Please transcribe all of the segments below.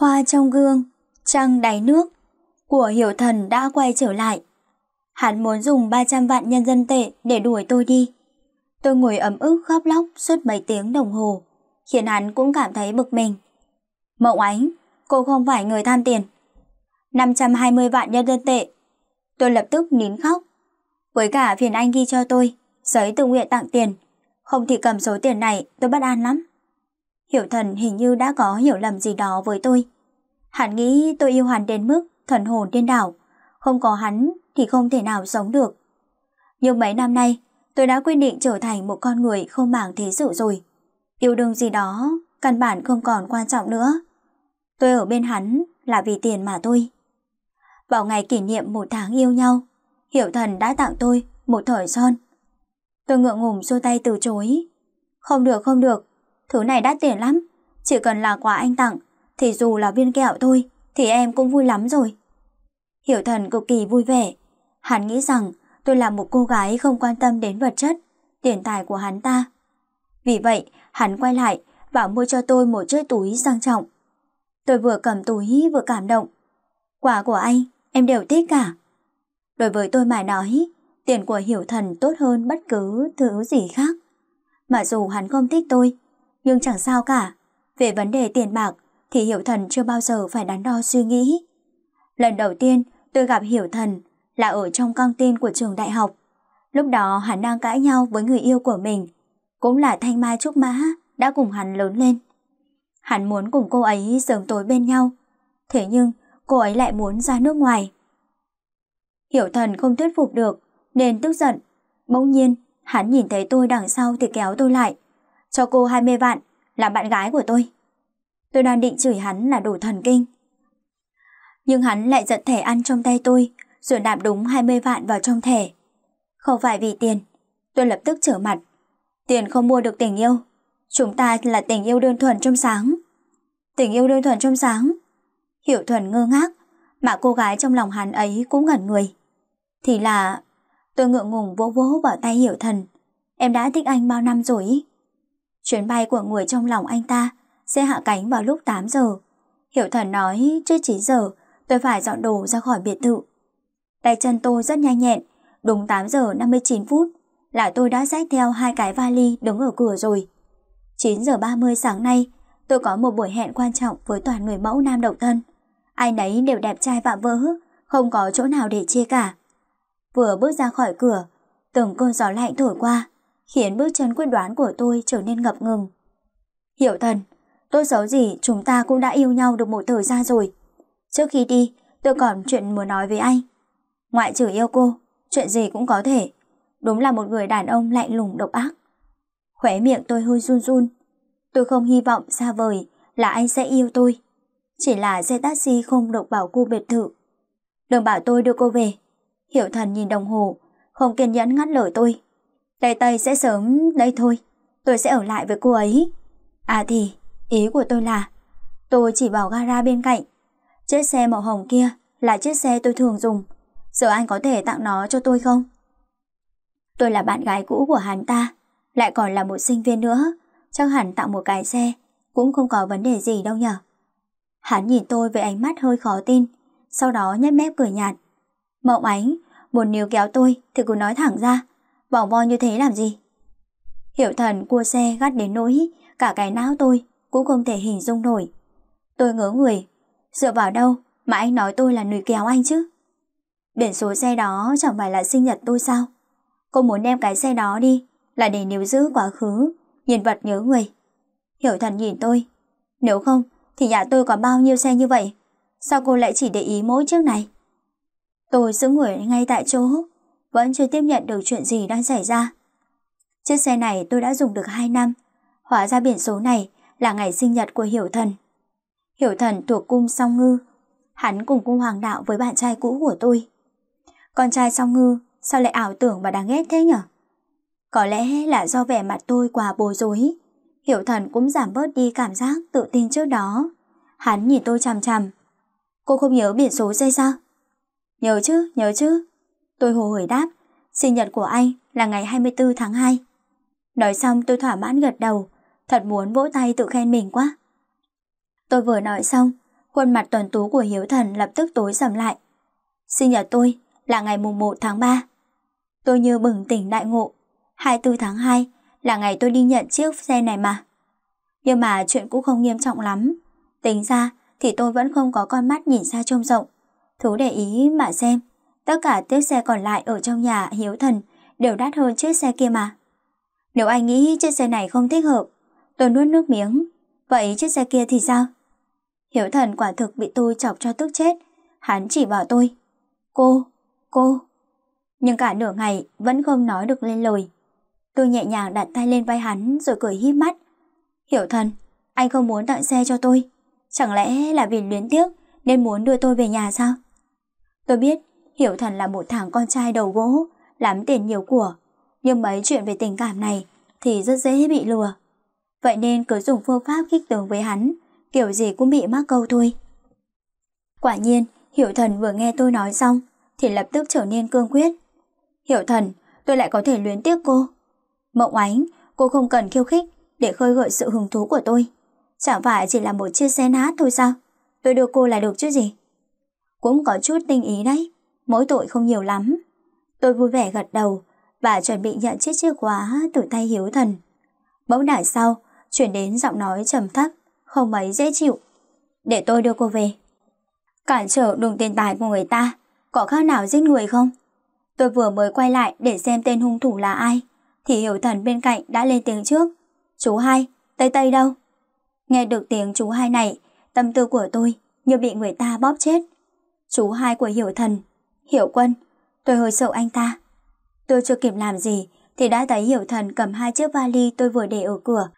Hoa trong gương, trăng đáy nước của hiểu thần đã quay trở lại. Hắn muốn dùng 300 vạn nhân dân tệ để đuổi tôi đi. Tôi ngồi ấm ức khóc lóc suốt mấy tiếng đồng hồ, khiến hắn cũng cảm thấy bực mình. Mộng ánh, cô không phải người tham tiền. 520 vạn nhân dân tệ. Tôi lập tức nín khóc. Với cả phiền anh ghi cho tôi, giấy tự nguyện tặng tiền. Không thì cầm số tiền này tôi bất an lắm. Hiểu thần hình như đã có hiểu lầm gì đó với tôi. Hắn nghĩ tôi yêu hắn đến mức thần hồn điên đảo, không có hắn thì không thể nào sống được. Nhưng mấy năm nay, tôi đã quyết định trở thành một con người không màng thế sự rồi. Yêu đương gì đó, căn bản không còn quan trọng nữa. Tôi ở bên hắn là vì tiền mà tôi. Vào ngày kỷ niệm một tháng yêu nhau, Hiểu thần đã tặng tôi một thỏi son. Tôi ngượng ngùng xua tay từ chối. Không được không được, Thứ này đắt tiền lắm Chỉ cần là quà anh tặng Thì dù là viên kẹo thôi Thì em cũng vui lắm rồi Hiểu thần cực kỳ vui vẻ Hắn nghĩ rằng tôi là một cô gái không quan tâm đến vật chất Tiền tài của hắn ta Vì vậy hắn quay lại Và mua cho tôi một chiếc túi sang trọng Tôi vừa cầm túi vừa cảm động Quà của anh Em đều thích cả Đối với tôi mà nói Tiền của hiểu thần tốt hơn bất cứ thứ gì khác Mặc dù hắn không thích tôi nhưng chẳng sao cả. Về vấn đề tiền bạc thì Hiểu Thần chưa bao giờ phải đắn đo suy nghĩ. Lần đầu tiên tôi gặp Hiểu Thần là ở trong căng tin của trường đại học. Lúc đó hắn đang cãi nhau với người yêu của mình, cũng là Thanh Mai Trúc Mã đã cùng hắn lớn lên. Hắn muốn cùng cô ấy sớm tối bên nhau, thế nhưng cô ấy lại muốn ra nước ngoài. Hiểu Thần không thuyết phục được nên tức giận. Bỗng nhiên, hắn nhìn thấy tôi đằng sau thì kéo tôi lại, cho cô 20 vạn, làm bạn gái của tôi. Tôi đang định chửi hắn là đồ thần kinh. Nhưng hắn lại giật thẻ ăn trong tay tôi, rồi đạp đúng 20 vạn vào trong thẻ. Không phải vì tiền, tôi lập tức trở mặt. Tiền không mua được tình yêu, chúng ta là tình yêu đơn thuần trong sáng. Tình yêu đơn thuần trong sáng. Hiểu thuần ngơ ngác, mà cô gái trong lòng hắn ấy cũng ngẩn người. Thì là... Tôi ngượng ngùng vỗ vỗ vào tay hiểu thần. Em đã thích anh bao năm rồi ý. Chuyến bay của người trong lòng anh ta sẽ hạ cánh vào lúc 8 giờ. Hiểu thần nói trước 9 giờ tôi phải dọn đồ ra khỏi biệt thự. Tay chân tôi rất nhanh nhẹn, đúng 8 giờ 59 phút là tôi đã xách theo hai cái vali đứng ở cửa rồi. 9 giờ 30 sáng nay, tôi có một buổi hẹn quan trọng với toàn người mẫu nam độc thân. Ai nấy đều đẹp trai vạm vỡ, không có chỗ nào để chia cả. Vừa bước ra khỏi cửa, từng cơn gió lạnh thổi qua, khiến bước chân quyết đoán của tôi trở nên ngập ngừng. Hiểu thần, tôi xấu gì chúng ta cũng đã yêu nhau được một thời gian rồi. Trước khi đi, tôi còn chuyện muốn nói với anh. Ngoại trừ yêu cô, chuyện gì cũng có thể. Đúng là một người đàn ông lạnh lùng độc ác. Khóe miệng tôi hơi run run. Tôi không hy vọng xa vời là anh sẽ yêu tôi. Chỉ là xe taxi không độc bảo cô biệt thự. Đừng bảo tôi đưa cô về. Hiểu thần nhìn đồng hồ, không kiên nhẫn ngắt lời tôi. Tây Tây sẽ sớm đây thôi, tôi sẽ ở lại với cô ấy. À thì, ý của tôi là, tôi chỉ bảo gara bên cạnh. Chiếc xe màu hồng kia là chiếc xe tôi thường dùng, giờ anh có thể tặng nó cho tôi không? Tôi là bạn gái cũ của hắn ta, lại còn là một sinh viên nữa, chắc hẳn tặng một cái xe cũng không có vấn đề gì đâu nhở. Hắn nhìn tôi với ánh mắt hơi khó tin, sau đó nhếch mép cười nhạt. Mộng ánh, muốn níu kéo tôi thì cứ nói thẳng ra bỏ vo như thế làm gì? Hiểu thần cua xe gắt đến nỗi cả cái não tôi cũng không thể hình dung nổi. Tôi ngớ người, dựa vào đâu mà anh nói tôi là nùi kéo anh chứ? Biển số xe đó chẳng phải là sinh nhật tôi sao? Cô muốn đem cái xe đó đi là để níu giữ quá khứ, nhìn vật nhớ người. Hiểu thần nhìn tôi, nếu không thì nhà tôi có bao nhiêu xe như vậy? Sao cô lại chỉ để ý mỗi chiếc này? Tôi giữ người ngay tại chỗ, vẫn chưa tiếp nhận được chuyện gì đang xảy ra. Chiếc xe này tôi đã dùng được 2 năm, hóa ra biển số này là ngày sinh nhật của Hiểu Thần. Hiểu Thần thuộc cung Song Ngư, hắn cùng cung hoàng đạo với bạn trai cũ của tôi. Con trai Song Ngư sao lại ảo tưởng và đáng ghét thế nhở? Có lẽ là do vẻ mặt tôi quá bối rối, Hiểu Thần cũng giảm bớt đi cảm giác tự tin trước đó. Hắn nhìn tôi chằm chằm. Cô không nhớ biển số xe sao? Nhớ chứ, nhớ chứ, Tôi hồ hởi đáp, sinh nhật của anh là ngày 24 tháng 2. Nói xong tôi thỏa mãn gật đầu, thật muốn vỗ tay tự khen mình quá. Tôi vừa nói xong, khuôn mặt tuần tú của Hiếu Thần lập tức tối sầm lại. Sinh nhật tôi là ngày mùng 1 tháng 3. Tôi như bừng tỉnh đại ngộ, 24 tháng 2 là ngày tôi đi nhận chiếc xe này mà. Nhưng mà chuyện cũng không nghiêm trọng lắm, tính ra thì tôi vẫn không có con mắt nhìn xa trông rộng. thú để ý mà xem, Tất cả chiếc xe còn lại ở trong nhà hiếu thần đều đắt hơn chiếc xe kia mà. Nếu anh nghĩ chiếc xe này không thích hợp, tôi nuốt nước miếng. Vậy chiếc xe kia thì sao? Hiếu thần quả thực bị tôi chọc cho tức chết. Hắn chỉ bảo tôi. Cô, cô. Nhưng cả nửa ngày vẫn không nói được lên lời. Tôi nhẹ nhàng đặt tay lên vai hắn rồi cười híp mắt. hiếu thần, anh không muốn tặng xe cho tôi. Chẳng lẽ là vì luyến tiếc nên muốn đưa tôi về nhà sao? Tôi biết Hiểu thần là một thằng con trai đầu gỗ, lắm tiền nhiều của, nhưng mấy chuyện về tình cảm này thì rất dễ bị lừa. Vậy nên cứ dùng phương pháp kích tướng với hắn, kiểu gì cũng bị mắc câu thôi. Quả nhiên, Hiểu thần vừa nghe tôi nói xong thì lập tức trở nên cương quyết. Hiểu thần, tôi lại có thể luyến tiếc cô. Mộng ánh, cô không cần khiêu khích để khơi gợi sự hứng thú của tôi. Chẳng phải chỉ là một chiếc xe nát thôi sao? Tôi đưa cô là được chứ gì? Cũng có chút tinh ý đấy mỗi tội không nhiều lắm. Tôi vui vẻ gật đầu và chuẩn bị nhận chiếc chìa khóa từ tay hiếu thần. Bỗng đảo sau, chuyển đến giọng nói trầm thấp, không mấy dễ chịu. Để tôi đưa cô về. Cản trở đường tiền tài của người ta, có khác nào giết người không? Tôi vừa mới quay lại để xem tên hung thủ là ai, thì hiểu thần bên cạnh đã lên tiếng trước. Chú hai, Tây Tây đâu? Nghe được tiếng chú hai này, tâm tư của tôi như bị người ta bóp chết. Chú hai của hiểu thần Hiểu quân, tôi hồi sợ anh ta. Tôi chưa kịp làm gì thì đã thấy Hiểu Thần cầm hai chiếc vali tôi vừa để ở cửa.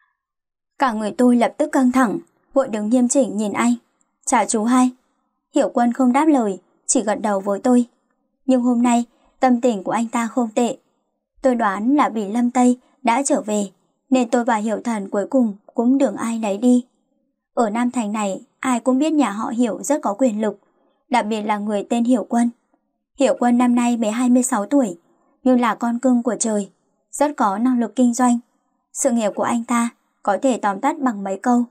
Cả người tôi lập tức căng thẳng, vội đứng nghiêm chỉnh nhìn anh. Chào chú hai. Hiểu quân không đáp lời, chỉ gật đầu với tôi. Nhưng hôm nay, tâm tình của anh ta không tệ. Tôi đoán là vì Lâm Tây đã trở về, nên tôi và Hiểu Thần cuối cùng cũng đường ai lấy đi. Ở Nam Thành này, ai cũng biết nhà họ Hiểu rất có quyền lực, đặc biệt là người tên Hiểu Quân. Hiểu quân năm nay mới 26 tuổi, nhưng là con cưng của trời, rất có năng lực kinh doanh. Sự nghiệp của anh ta có thể tóm tắt bằng mấy câu.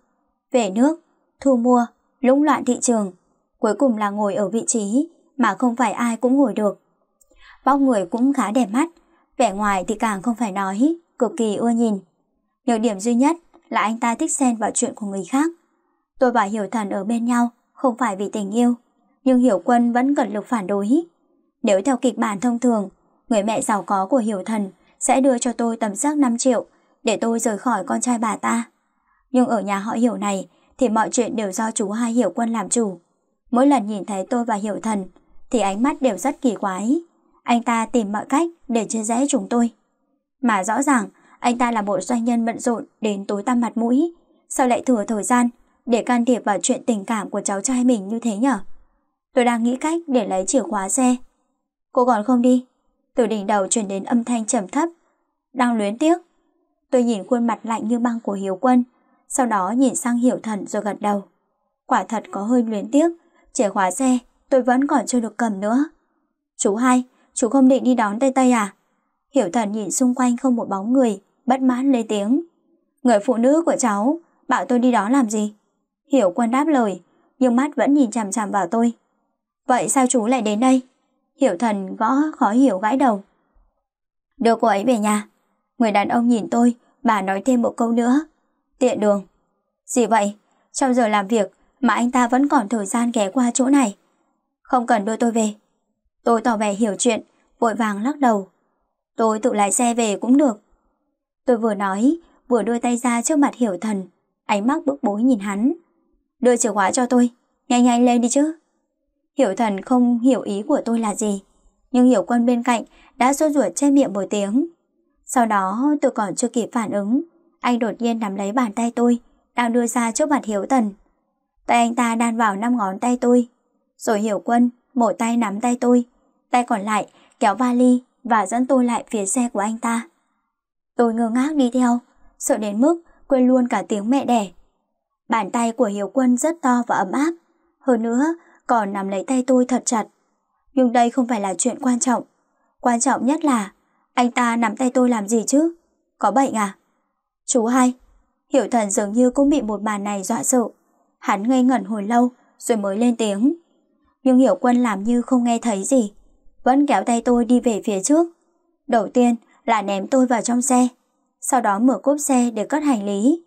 Về nước, thu mua, lũng loạn thị trường, cuối cùng là ngồi ở vị trí mà không phải ai cũng ngồi được. Bóc người cũng khá đẹp mắt, vẻ ngoài thì càng không phải nói, cực kỳ ưa nhìn. Nhược điểm duy nhất là anh ta thích xen vào chuyện của người khác. Tôi và Hiểu Thần ở bên nhau không phải vì tình yêu, nhưng Hiểu Quân vẫn cần lực phản đối. Nếu theo kịch bản thông thường, người mẹ giàu có của Hiểu Thần sẽ đưa cho tôi tầm giác 5 triệu để tôi rời khỏi con trai bà ta. Nhưng ở nhà họ Hiểu này thì mọi chuyện đều do chú hai Hiểu Quân làm chủ. Mỗi lần nhìn thấy tôi và Hiểu Thần thì ánh mắt đều rất kỳ quái. Anh ta tìm mọi cách để chia rẽ chúng tôi. Mà rõ ràng anh ta là một doanh nhân bận rộn đến tối tăm mặt mũi, sao lại thừa thời gian để can thiệp vào chuyện tình cảm của cháu trai mình như thế nhở? Tôi đang nghĩ cách để lấy chìa khóa xe Cô còn không đi Từ đỉnh đầu truyền đến âm thanh trầm thấp Đang luyến tiếc Tôi nhìn khuôn mặt lạnh như băng của Hiếu Quân Sau đó nhìn sang Hiểu Thần rồi gật đầu Quả thật có hơi luyến tiếc Chìa khóa xe tôi vẫn còn chưa được cầm nữa Chú hai Chú không định đi đón Tây Tây à Hiểu Thần nhìn xung quanh không một bóng người Bất mãn lên tiếng Người phụ nữ của cháu Bảo tôi đi đó làm gì Hiểu Quân đáp lời Nhưng mắt vẫn nhìn chằm chằm vào tôi Vậy sao chú lại đến đây Hiểu thần võ khó hiểu gãi đầu. Đưa cô ấy về nhà. Người đàn ông nhìn tôi, bà nói thêm một câu nữa. Tiện đường. Gì vậy? Trong giờ làm việc mà anh ta vẫn còn thời gian ghé qua chỗ này. Không cần đưa tôi về. Tôi tỏ vẻ hiểu chuyện, vội vàng lắc đầu. Tôi tự lái xe về cũng được. Tôi vừa nói, vừa đưa tay ra trước mặt hiểu thần, ánh mắt bức bối nhìn hắn. Đưa chìa khóa cho tôi, nhanh nhanh lên đi chứ. Hiểu thần không hiểu ý của tôi là gì, nhưng hiểu quân bên cạnh đã sốt ruột che miệng một tiếng. Sau đó tôi còn chưa kịp phản ứng, anh đột nhiên nắm lấy bàn tay tôi, đang đưa ra trước mặt Hiểu Thần. Tay anh ta đan vào năm ngón tay tôi, rồi Hiểu Quân một tay nắm tay tôi, tay còn lại kéo vali và dẫn tôi lại phía xe của anh ta. Tôi ngơ ngác đi theo, sợ đến mức quên luôn cả tiếng mẹ đẻ. Bàn tay của Hiếu Quân rất to và ấm áp, hơn nữa còn nắm lấy tay tôi thật chặt. Nhưng đây không phải là chuyện quan trọng. Quan trọng nhất là anh ta nắm tay tôi làm gì chứ? Có bệnh à? Chú hai, hiểu thần dường như cũng bị một màn này dọa sợ. Hắn ngây ngẩn hồi lâu rồi mới lên tiếng. Nhưng hiểu quân làm như không nghe thấy gì. Vẫn kéo tay tôi đi về phía trước. Đầu tiên là ném tôi vào trong xe. Sau đó mở cốp xe để cất hành lý.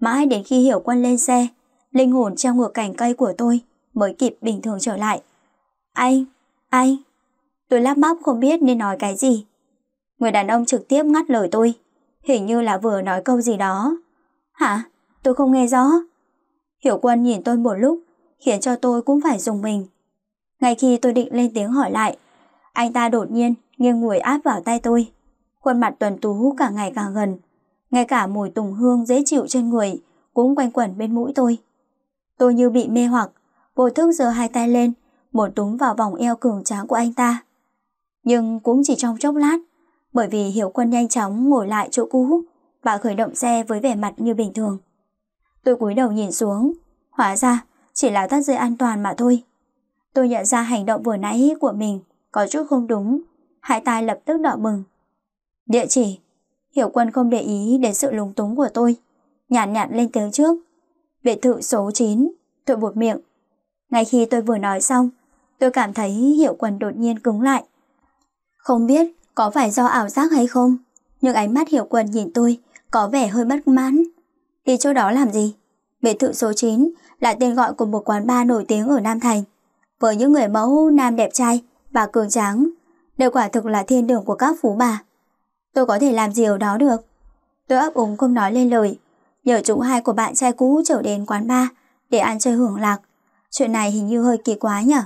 Mãi đến khi hiểu quân lên xe, linh hồn treo ngược cành cây của tôi mới kịp bình thường trở lại. Anh, anh. Tôi lắp bắp không biết nên nói cái gì. Người đàn ông trực tiếp ngắt lời tôi, hình như là vừa nói câu gì đó. Hả? Tôi không nghe rõ. Hiểu quân nhìn tôi một lúc, khiến cho tôi cũng phải dùng mình. Ngay khi tôi định lên tiếng hỏi lại, anh ta đột nhiên nghiêng người áp vào tay tôi. Khuôn mặt tuần tú cả ngày càng gần, ngay cả mùi tùng hương dễ chịu trên người cũng quanh quẩn bên mũi tôi. Tôi như bị mê hoặc, Bồi thương giơ hai tay lên, một túm vào vòng eo cường tráng của anh ta. Nhưng cũng chỉ trong chốc lát, bởi vì Hiểu Quân nhanh chóng ngồi lại chỗ cũ và khởi động xe với vẻ mặt như bình thường. Tôi cúi đầu nhìn xuống, hóa ra chỉ là tắt rơi an toàn mà thôi. Tôi nhận ra hành động vừa nãy của mình có chút không đúng, hai tay lập tức đỏ mừng. Địa chỉ, Hiểu Quân không để ý đến sự lúng túng của tôi, nhàn nhạt, nhạt lên tiếng trước. Biệt thự số chín, tôi buột miệng, ngay khi tôi vừa nói xong, tôi cảm thấy hiệu quần đột nhiên cứng lại. Không biết có phải do ảo giác hay không, nhưng ánh mắt hiệu quần nhìn tôi có vẻ hơi bất mãn. Đi chỗ đó làm gì? Biệt thự số 9 là tên gọi của một quán bar nổi tiếng ở Nam Thành. Với những người mẫu nam đẹp trai và cường tráng, đều quả thực là thiên đường của các phú bà. Tôi có thể làm gì ở đó được? Tôi ấp úng không nói lên lời, nhờ chúng hai của bạn trai cũ trở đến quán bar để ăn chơi hưởng lạc, chuyện này hình như hơi kỳ quá nhở.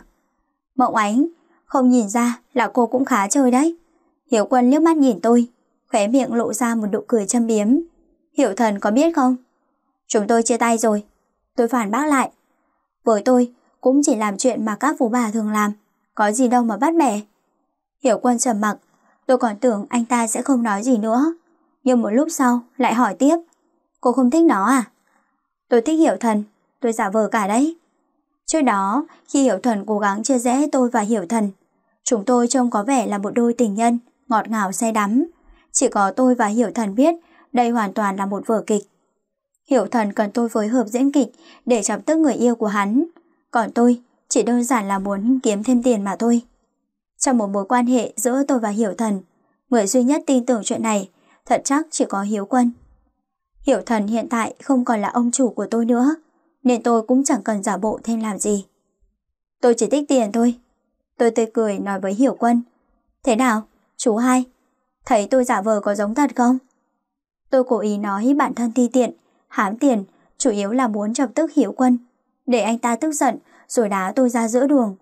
Mộng ánh, không nhìn ra là cô cũng khá chơi đấy. Hiểu quân liếc mắt nhìn tôi, khóe miệng lộ ra một nụ cười châm biếm. Hiểu thần có biết không? Chúng tôi chia tay rồi. Tôi phản bác lại. Với tôi, cũng chỉ làm chuyện mà các phú bà thường làm. Có gì đâu mà bắt bẻ. Hiểu quân trầm mặc, tôi còn tưởng anh ta sẽ không nói gì nữa. Nhưng một lúc sau lại hỏi tiếp. Cô không thích nó à? Tôi thích hiểu thần, tôi giả vờ cả đấy. Trước đó, khi Hiểu Thần cố gắng chia rẽ tôi và Hiểu Thần, chúng tôi trông có vẻ là một đôi tình nhân, ngọt ngào say đắm. Chỉ có tôi và Hiểu Thần biết đây hoàn toàn là một vở kịch. Hiểu Thần cần tôi phối hợp diễn kịch để chọc tức người yêu của hắn, còn tôi chỉ đơn giản là muốn kiếm thêm tiền mà thôi. Trong một mối quan hệ giữa tôi và Hiểu Thần, người duy nhất tin tưởng chuyện này thật chắc chỉ có Hiếu Quân. Hiểu Thần hiện tại không còn là ông chủ của tôi nữa, nên tôi cũng chẳng cần giả bộ thêm làm gì. Tôi chỉ thích tiền thôi. Tôi tươi cười nói với Hiểu Quân. Thế nào, chú hai? Thấy tôi giả vờ có giống thật không? Tôi cố ý nói bản thân thi tiện, hám tiền, chủ yếu là muốn chọc tức Hiểu Quân, để anh ta tức giận rồi đá tôi ra giữa đường.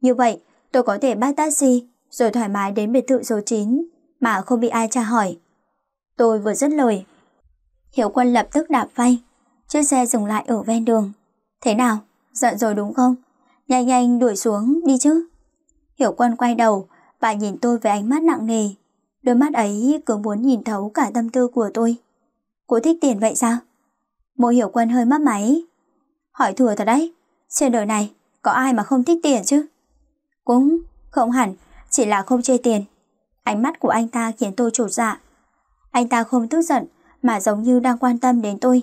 Như vậy, tôi có thể bắt taxi rồi thoải mái đến biệt thự số 9 mà không bị ai tra hỏi. Tôi vừa dứt lời. Hiểu Quân lập tức đạp phanh. Chiếc xe dừng lại ở ven đường. Thế nào? Giận rồi đúng không? Nhanh nhanh đuổi xuống đi chứ. Hiểu quân quay đầu, bà nhìn tôi với ánh mắt nặng nề. Đôi mắt ấy cứ muốn nhìn thấu cả tâm tư của tôi. Cô thích tiền vậy sao? Mộ hiểu quân hơi mắt máy. Hỏi thừa thật đấy, trên đời này có ai mà không thích tiền chứ? Cũng không hẳn, chỉ là không chơi tiền. Ánh mắt của anh ta khiến tôi trột dạ. Anh ta không tức giận mà giống như đang quan tâm đến tôi.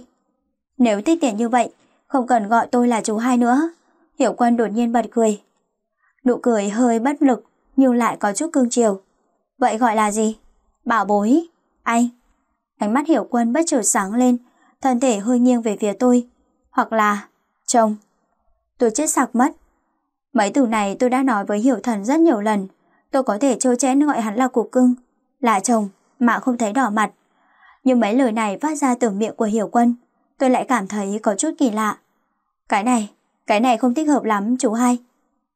Nếu tiết kiệm như vậy, không cần gọi tôi là chú hai nữa. Hiểu quân đột nhiên bật cười. Nụ cười hơi bất lực, nhưng lại có chút cương chiều. Vậy gọi là gì? Bảo bối. Anh. Ánh mắt hiểu quân bất chợt sáng lên, thân thể hơi nghiêng về phía tôi. Hoặc là... Chồng. Tôi chết sặc mất. Mấy từ này tôi đã nói với hiểu thần rất nhiều lần. Tôi có thể trêu chẽn gọi hắn là cục cưng, là chồng, mà không thấy đỏ mặt. Nhưng mấy lời này phát ra từ miệng của hiểu quân tôi lại cảm thấy có chút kỳ lạ. Cái này, cái này không thích hợp lắm chú hai.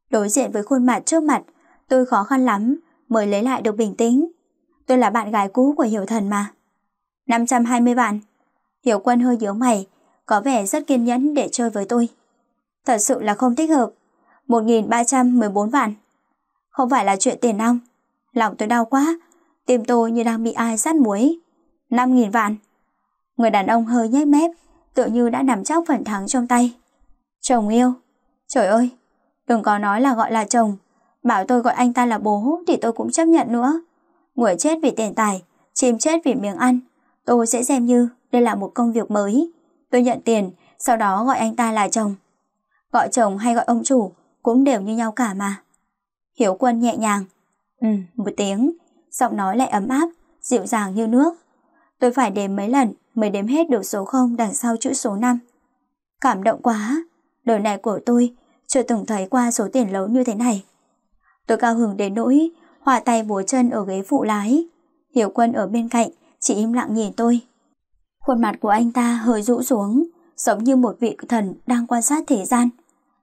Đối diện với khuôn mặt trước mặt, tôi khó khăn lắm mới lấy lại được bình tĩnh. Tôi là bạn gái cũ của Hiểu Thần mà. 520 vạn Hiểu Quân hơi nhíu mày, có vẻ rất kiên nhẫn để chơi với tôi. Thật sự là không thích hợp. 1314 vạn. Không phải là chuyện tiền nong. Lòng tôi đau quá, tim tôi như đang bị ai sát muối. 5000 vạn. Người đàn ông hơi nhếch mép, tựa như đã nắm chắc phần thắng trong tay. Chồng yêu, trời ơi, đừng có nói là gọi là chồng, bảo tôi gọi anh ta là bố thì tôi cũng chấp nhận nữa. Người chết vì tiền tài, chim chết vì miếng ăn, tôi sẽ xem như đây là một công việc mới. Tôi nhận tiền, sau đó gọi anh ta là chồng. Gọi chồng hay gọi ông chủ cũng đều như nhau cả mà. Hiếu quân nhẹ nhàng, ừ, một tiếng, giọng nói lại ấm áp, dịu dàng như nước. Tôi phải đếm mấy lần mới đếm hết được số 0 đằng sau chữ số 5. Cảm động quá, đời này của tôi chưa từng thấy qua số tiền lớn như thế này. Tôi cao hứng đến nỗi hòa tay búa chân ở ghế phụ lái. Hiểu Quân ở bên cạnh, chỉ im lặng nhìn tôi. Khuôn mặt của anh ta hơi rũ xuống, giống như một vị thần đang quan sát thế gian.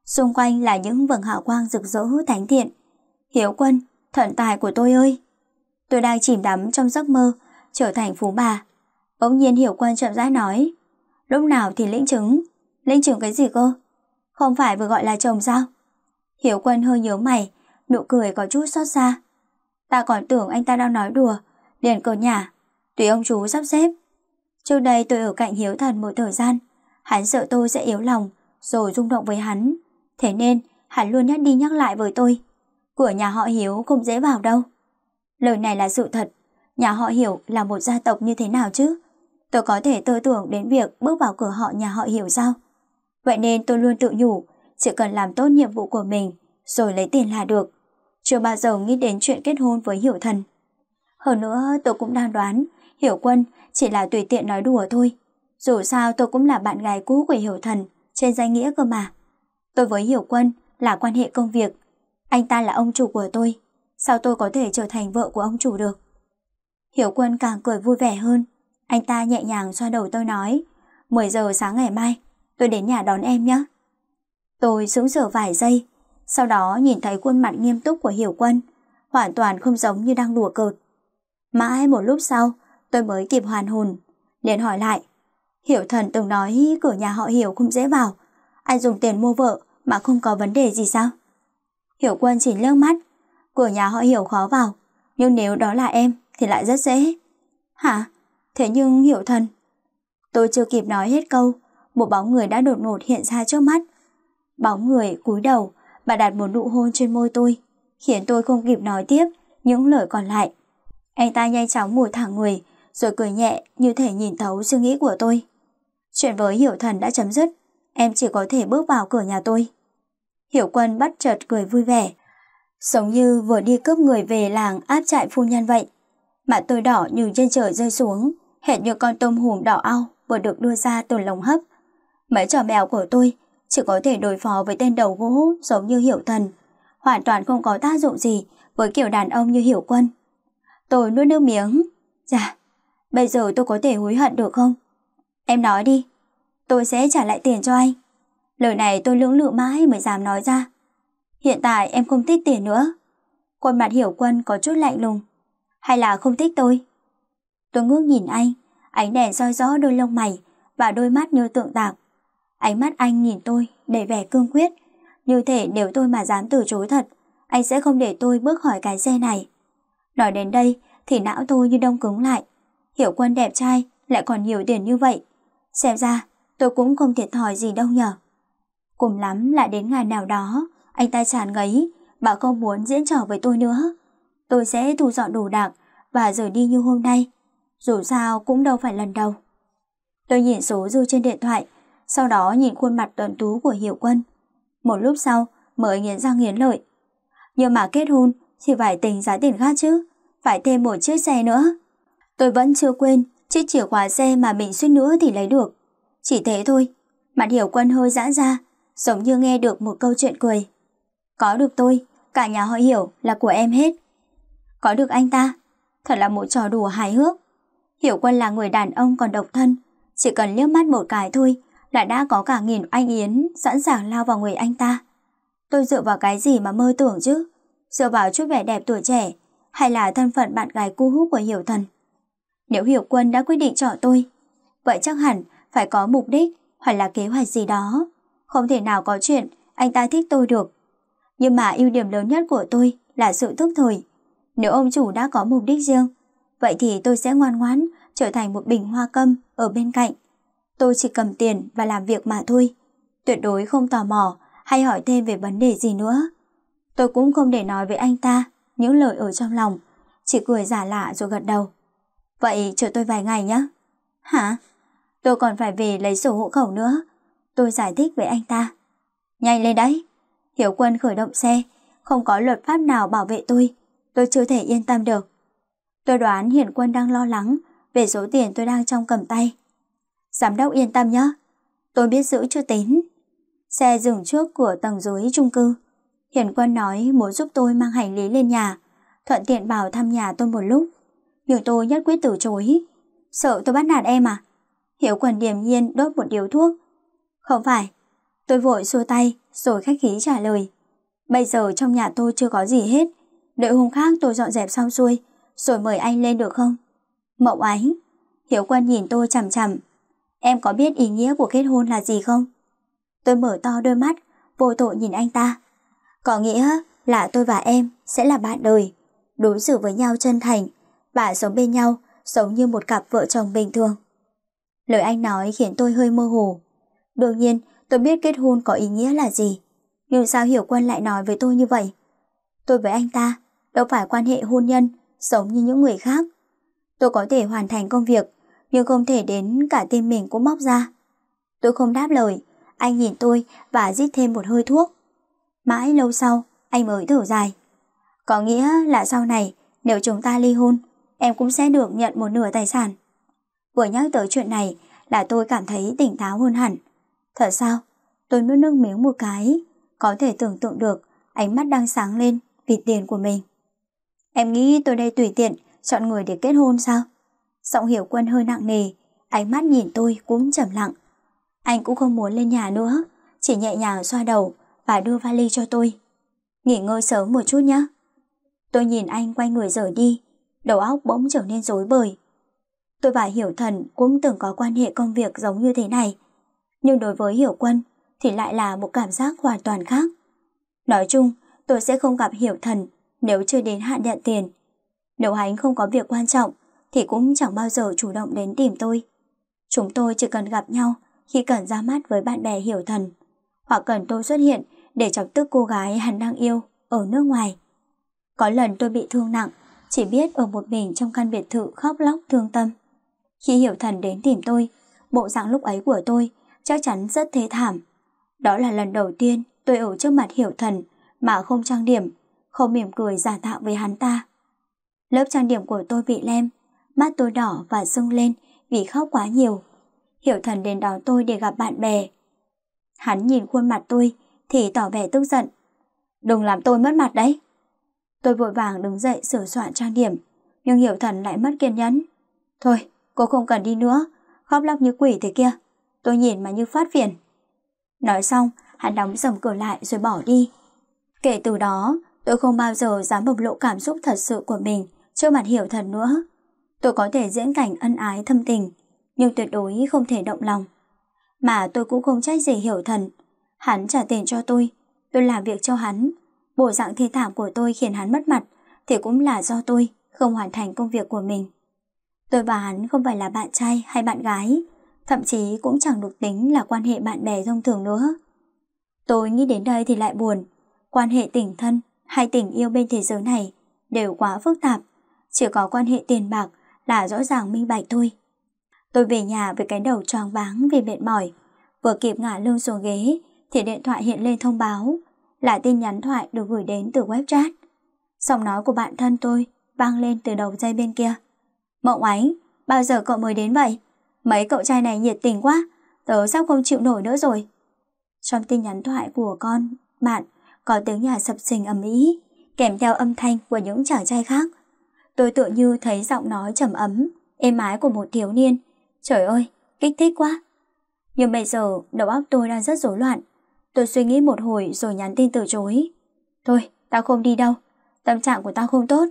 Xung quanh là những vầng hào quang rực rỡ thánh thiện. Hiếu Quân, thần tài của tôi ơi! Tôi đang chìm đắm trong giấc mơ, trở thành phú bà, Bỗng nhiên hiểu quan chậm rãi nói. Lúc nào thì lĩnh chứng? Lĩnh chứng cái gì cơ? Không phải vừa gọi là chồng sao? Hiểu quân hơi nhớ mày, nụ cười có chút xót xa. Ta còn tưởng anh ta đang nói đùa, liền cờ nhả. Tùy ông chú sắp xếp. Trước đây tôi ở cạnh hiếu thần một thời gian. Hắn sợ tôi sẽ yếu lòng, rồi rung động với hắn. Thế nên, hắn luôn nhắc đi nhắc lại với tôi. Cửa nhà họ hiếu không dễ vào đâu. Lời này là sự thật. Nhà họ hiểu là một gia tộc như thế nào chứ? tôi có thể tư tưởng đến việc bước vào cửa họ nhà họ hiểu sao? Vậy nên tôi luôn tự nhủ, chỉ cần làm tốt nhiệm vụ của mình, rồi lấy tiền là được. Chưa bao giờ nghĩ đến chuyện kết hôn với hiểu thần. Hơn nữa tôi cũng đang đoán, hiểu quân chỉ là tùy tiện nói đùa thôi. Dù sao tôi cũng là bạn gái cũ của hiểu thần, trên danh nghĩa cơ mà. Tôi với hiểu quân là quan hệ công việc, anh ta là ông chủ của tôi, sao tôi có thể trở thành vợ của ông chủ được? Hiểu quân càng cười vui vẻ hơn, anh ta nhẹ nhàng xoa đầu tôi nói, 10 giờ sáng ngày mai, tôi đến nhà đón em nhé. Tôi sững sờ vài giây, sau đó nhìn thấy khuôn mặt nghiêm túc của Hiểu Quân, hoàn toàn không giống như đang đùa cợt. Mãi một lúc sau, tôi mới kịp hoàn hồn, liền hỏi lại. Hiểu thần từng nói cửa nhà họ Hiểu không dễ vào, anh dùng tiền mua vợ mà không có vấn đề gì sao? Hiểu Quân chỉ lơ mắt, cửa nhà họ Hiểu khó vào, nhưng nếu đó là em thì lại rất dễ. Hả? Thế nhưng hiểu thần Tôi chưa kịp nói hết câu Một bóng người đã đột ngột hiện ra trước mắt Bóng người cúi đầu Bà đặt một nụ hôn trên môi tôi Khiến tôi không kịp nói tiếp Những lời còn lại Anh ta nhanh chóng ngồi thẳng người Rồi cười nhẹ như thể nhìn thấu suy nghĩ của tôi Chuyện với hiểu thần đã chấm dứt Em chỉ có thể bước vào cửa nhà tôi Hiểu quân bắt chợt cười vui vẻ Giống như vừa đi cướp người về làng áp trại phu nhân vậy Mặt tôi đỏ như trên trời rơi xuống hệt như con tôm hùm đỏ ao vừa được đưa ra từ lồng hấp. Mấy trò mèo của tôi chỉ có thể đối phó với tên đầu gỗ giống như hiểu thần, hoàn toàn không có tác dụng gì với kiểu đàn ông như hiểu quân. Tôi nuốt nước miếng. Dạ, bây giờ tôi có thể hối hận được không? Em nói đi, tôi sẽ trả lại tiền cho anh. Lời này tôi lưỡng lự mãi mới dám nói ra. Hiện tại em không thích tiền nữa. Khuôn mặt hiểu quân có chút lạnh lùng. Hay là không thích tôi Tôi ngước nhìn anh, ánh đèn soi rõ đôi lông mày và đôi mắt như tượng tạc. Ánh mắt anh nhìn tôi đầy vẻ cương quyết, như thể nếu tôi mà dám từ chối thật, anh sẽ không để tôi bước khỏi cái xe này. Nói đến đây thì não tôi như đông cứng lại. Hiểu quân đẹp trai lại còn nhiều tiền như vậy. Xem ra tôi cũng không thiệt thòi gì đâu nhở. Cùng lắm là đến ngày nào đó anh ta chán ngấy bảo không muốn diễn trò với tôi nữa. Tôi sẽ thu dọn đồ đạc và rời đi như hôm nay dù sao cũng đâu phải lần đầu. Tôi nhìn số dư trên điện thoại, sau đó nhìn khuôn mặt tuần tú của Hiểu Quân. Một lúc sau mới nghiến răng nghiến lợi. Nhưng mà kết hôn thì phải tính giá tiền khác chứ, phải thêm một chiếc xe nữa. Tôi vẫn chưa quên chiếc chìa khóa xe mà mình suýt nữa thì lấy được. Chỉ thế thôi, mặt Hiểu Quân hơi giãn ra, giống như nghe được một câu chuyện cười. Có được tôi, cả nhà họ Hiểu là của em hết. Có được anh ta, thật là một trò đùa hài hước. Hiểu Quân là người đàn ông còn độc thân, chỉ cần liếc mắt một cái thôi là đã có cả nghìn anh yến sẵn sàng lao vào người anh ta. Tôi dựa vào cái gì mà mơ tưởng chứ? Dựa vào chút vẻ đẹp tuổi trẻ hay là thân phận bạn gái cu hút của Hiểu Thần? Nếu Hiểu Quân đã quyết định chọn tôi, vậy chắc hẳn phải có mục đích hoặc là kế hoạch gì đó. Không thể nào có chuyện anh ta thích tôi được. Nhưng mà ưu điểm lớn nhất của tôi là sự thức thời. Nếu ông chủ đã có mục đích riêng Vậy thì tôi sẽ ngoan ngoãn trở thành một bình hoa câm ở bên cạnh. Tôi chỉ cầm tiền và làm việc mà thôi. Tuyệt đối không tò mò hay hỏi thêm về vấn đề gì nữa. Tôi cũng không để nói với anh ta những lời ở trong lòng, chỉ cười giả lạ rồi gật đầu. Vậy chờ tôi vài ngày nhé. Hả? Tôi còn phải về lấy sổ hộ khẩu nữa. Tôi giải thích với anh ta. Nhanh lên đấy. Hiểu quân khởi động xe, không có luật pháp nào bảo vệ tôi. Tôi chưa thể yên tâm được. Tôi đoán Hiển Quân đang lo lắng về số tiền tôi đang trong cầm tay. Giám đốc yên tâm nhé, tôi biết giữ chưa tín. Xe dừng trước của tầng dưới chung cư. Hiển Quân nói muốn giúp tôi mang hành lý lên nhà, thuận tiện bảo thăm nhà tôi một lúc. Nhưng tôi nhất quyết từ chối. Sợ tôi bắt nạt em à? Hiểu Quân điềm nhiên đốt một điếu thuốc. Không phải, tôi vội xua tay rồi khách khí trả lời. Bây giờ trong nhà tôi chưa có gì hết, đợi hôm khác tôi dọn dẹp xong xuôi rồi mời anh lên được không? Mậu Ánh, Hiếu Quân nhìn tôi chằm chằm. Em có biết ý nghĩa của kết hôn là gì không? Tôi mở to đôi mắt, vô tội nhìn anh ta. Có nghĩa là tôi và em sẽ là bạn đời, đối xử với nhau chân thành và sống bên nhau giống như một cặp vợ chồng bình thường. Lời anh nói khiến tôi hơi mơ hồ. Đương nhiên, tôi biết kết hôn có ý nghĩa là gì. Nhưng sao Hiểu Quân lại nói với tôi như vậy? Tôi với anh ta đâu phải quan hệ hôn nhân sống như những người khác. Tôi có thể hoàn thành công việc, nhưng không thể đến cả tim mình cũng móc ra. Tôi không đáp lời, anh nhìn tôi và rít thêm một hơi thuốc. Mãi lâu sau, anh mới thở dài. Có nghĩa là sau này, nếu chúng ta ly hôn, em cũng sẽ được nhận một nửa tài sản. Vừa nhắc tới chuyện này là tôi cảm thấy tỉnh táo hơn hẳn. Thật sao? Tôi nuốt nước miếng một cái, có thể tưởng tượng được ánh mắt đang sáng lên vì tiền của mình. Em nghĩ tôi đây tùy tiện, chọn người để kết hôn sao? Giọng hiểu quân hơi nặng nề, ánh mắt nhìn tôi cũng trầm lặng. Anh cũng không muốn lên nhà nữa, chỉ nhẹ nhàng xoa đầu và đưa vali cho tôi. Nghỉ ngơi sớm một chút nhé. Tôi nhìn anh quay người rời đi, đầu óc bỗng trở nên rối bời. Tôi và Hiểu Thần cũng từng có quan hệ công việc giống như thế này, nhưng đối với Hiểu Quân thì lại là một cảm giác hoàn toàn khác. Nói chung, tôi sẽ không gặp Hiểu Thần nếu chưa đến hạn nhận tiền. Nếu hắn không có việc quan trọng thì cũng chẳng bao giờ chủ động đến tìm tôi. Chúng tôi chỉ cần gặp nhau khi cần ra mắt với bạn bè hiểu thần hoặc cần tôi xuất hiện để chọc tức cô gái hắn đang yêu ở nước ngoài. Có lần tôi bị thương nặng, chỉ biết ở một mình trong căn biệt thự khóc lóc thương tâm. Khi hiểu thần đến tìm tôi, bộ dạng lúc ấy của tôi chắc chắn rất thế thảm. Đó là lần đầu tiên tôi ở trước mặt hiểu thần mà không trang điểm không mỉm cười giả tạo với hắn ta. Lớp trang điểm của tôi bị lem, mắt tôi đỏ và sưng lên vì khóc quá nhiều. Hiểu thần đến đón tôi để gặp bạn bè. Hắn nhìn khuôn mặt tôi thì tỏ vẻ tức giận. Đừng làm tôi mất mặt đấy. Tôi vội vàng đứng dậy sửa soạn trang điểm, nhưng hiểu thần lại mất kiên nhẫn. Thôi, cô không cần đi nữa, khóc lóc như quỷ thế kia. Tôi nhìn mà như phát phiền. Nói xong, hắn đóng sầm cửa lại rồi bỏ đi. Kể từ đó, Tôi không bao giờ dám bộc lộ cảm xúc thật sự của mình trước mặt hiểu thần nữa. Tôi có thể diễn cảnh ân ái thâm tình, nhưng tuyệt đối không thể động lòng. Mà tôi cũng không trách gì hiểu thần. Hắn trả tiền cho tôi, tôi làm việc cho hắn. Bộ dạng thê thảm của tôi khiến hắn mất mặt thì cũng là do tôi không hoàn thành công việc của mình. Tôi và hắn không phải là bạn trai hay bạn gái, thậm chí cũng chẳng được tính là quan hệ bạn bè thông thường nữa. Tôi nghĩ đến đây thì lại buồn, quan hệ tình thân Hai tình yêu bên thế giới này đều quá phức tạp, chỉ có quan hệ tiền bạc là rõ ràng minh bạch thôi. Tôi về nhà với cái đầu choáng váng vì mệt mỏi, vừa kịp ngả lưng xuống ghế thì điện thoại hiện lên thông báo là tin nhắn thoại được gửi đến từ web chat. Giọng nói của bạn thân tôi vang lên từ đầu dây bên kia. Mộng ánh, bao giờ cậu mới đến vậy? Mấy cậu trai này nhiệt tình quá, tớ sắp không chịu nổi nữa rồi. Trong tin nhắn thoại của con, bạn có tiếng nhà sập sình ầm ĩ, kèm theo âm thanh của những chàng trai khác. Tôi tựa như thấy giọng nói trầm ấm, êm ái của một thiếu niên. Trời ơi, kích thích quá. Nhưng bây giờ đầu óc tôi đang rất rối loạn. Tôi suy nghĩ một hồi rồi nhắn tin từ chối. Thôi, tao không đi đâu. Tâm trạng của tao không tốt.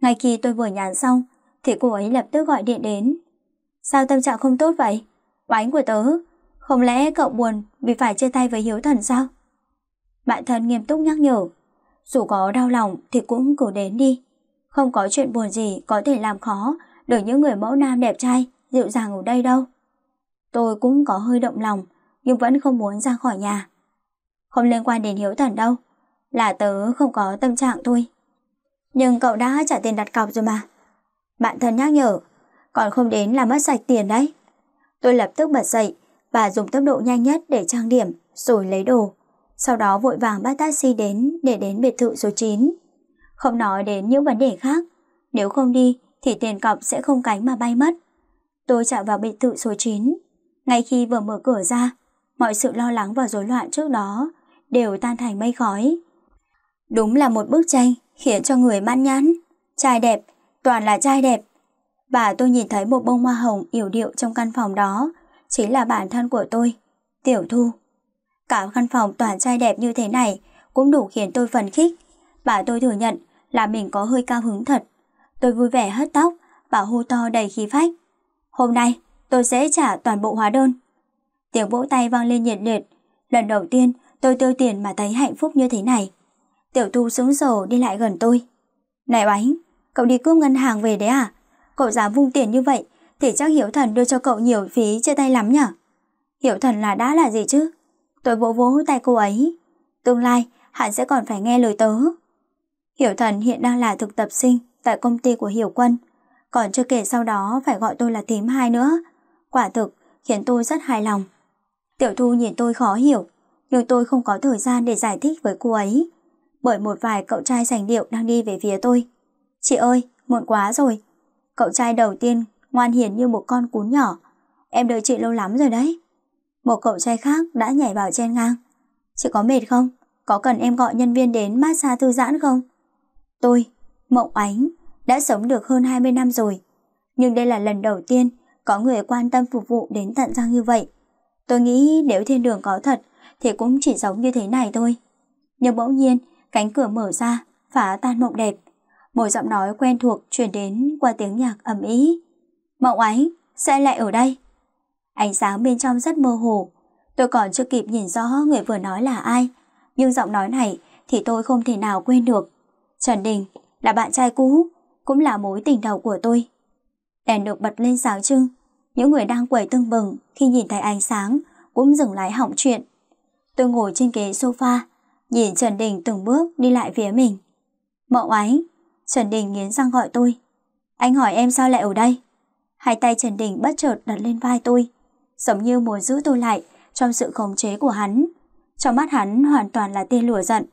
Ngay khi tôi vừa nhắn xong, thì cô ấy lập tức gọi điện đến. Sao tâm trạng không tốt vậy? Oánh của tớ, không lẽ cậu buồn vì phải chia tay với Hiếu Thần sao? Bạn thân nghiêm túc nhắc nhở Dù có đau lòng thì cũng cứ đến đi Không có chuyện buồn gì có thể làm khó Được những người mẫu nam đẹp trai Dịu dàng ở đây đâu Tôi cũng có hơi động lòng Nhưng vẫn không muốn ra khỏi nhà Không liên quan đến hiếu thần đâu Là tớ không có tâm trạng thôi Nhưng cậu đã trả tiền đặt cọc rồi mà Bạn thân nhắc nhở Còn không đến là mất sạch tiền đấy Tôi lập tức bật dậy Và dùng tốc độ nhanh nhất để trang điểm Rồi lấy đồ sau đó vội vàng bắt taxi đến để đến biệt thự số 9. Không nói đến những vấn đề khác, nếu không đi thì tiền cọc sẽ không cánh mà bay mất. Tôi chạy vào biệt thự số 9. Ngay khi vừa mở cửa ra, mọi sự lo lắng và rối loạn trước đó đều tan thành mây khói. Đúng là một bức tranh khiến cho người mãn nhãn, trai đẹp, toàn là trai đẹp. Và tôi nhìn thấy một bông hoa hồng yểu điệu trong căn phòng đó, chính là bản thân của tôi, Tiểu Thu. Cả căn phòng toàn trai đẹp như thế này cũng đủ khiến tôi phấn khích. Bà tôi thừa nhận là mình có hơi cao hứng thật. Tôi vui vẻ hất tóc, bà hô to đầy khí phách. Hôm nay tôi sẽ trả toàn bộ hóa đơn. Tiếng vỗ tay vang lên nhiệt liệt. Lần đầu tiên tôi tiêu tiền mà thấy hạnh phúc như thế này. Tiểu thu sững sờ đi lại gần tôi. Này bánh, cậu đi cướp ngân hàng về đấy à? Cậu dám vung tiền như vậy thì chắc Hiểu Thần đưa cho cậu nhiều phí chia tay lắm nhở? Hiểu Thần là đã là gì chứ? Tôi vỗ vỗ tay cô ấy. Tương lai, hắn sẽ còn phải nghe lời tớ. Hiểu thần hiện đang là thực tập sinh tại công ty của Hiểu Quân. Còn chưa kể sau đó phải gọi tôi là thím hai nữa. Quả thực, khiến tôi rất hài lòng. Tiểu thu nhìn tôi khó hiểu, nhưng tôi không có thời gian để giải thích với cô ấy. Bởi một vài cậu trai sành điệu đang đi về phía tôi. Chị ơi, muộn quá rồi. Cậu trai đầu tiên, ngoan hiền như một con cún nhỏ. Em đợi chị lâu lắm rồi đấy. Một cậu trai khác đã nhảy vào chen ngang. Chị có mệt không? Có cần em gọi nhân viên đến massage thư giãn không? Tôi, Mộng Ánh, đã sống được hơn hai mươi năm rồi. Nhưng đây là lần đầu tiên có người quan tâm phục vụ đến tận răng như vậy. Tôi nghĩ nếu thiên đường có thật thì cũng chỉ giống như thế này thôi. Nhưng bỗng nhiên, cánh cửa mở ra, phá tan mộng đẹp. Một giọng nói quen thuộc truyền đến qua tiếng nhạc ầm ĩ. Mộng Ánh, sẽ lại ở đây ánh sáng bên trong rất mơ hồ. Tôi còn chưa kịp nhìn rõ người vừa nói là ai, nhưng giọng nói này thì tôi không thể nào quên được. Trần Đình là bạn trai cũ, cũng là mối tình đầu của tôi. Đèn được bật lên sáng trưng, những người đang quẩy tưng bừng khi nhìn thấy ánh sáng cũng dừng lại hỏng chuyện. Tôi ngồi trên ghế sofa, nhìn Trần Đình từng bước đi lại phía mình. Mậu ánh, Trần Đình nghiến răng gọi tôi. Anh hỏi em sao lại ở đây? Hai tay Trần Đình bất chợt đặt lên vai tôi, giống như muốn giữ tôi lại trong sự khống chế của hắn. Trong mắt hắn hoàn toàn là tia lửa giận.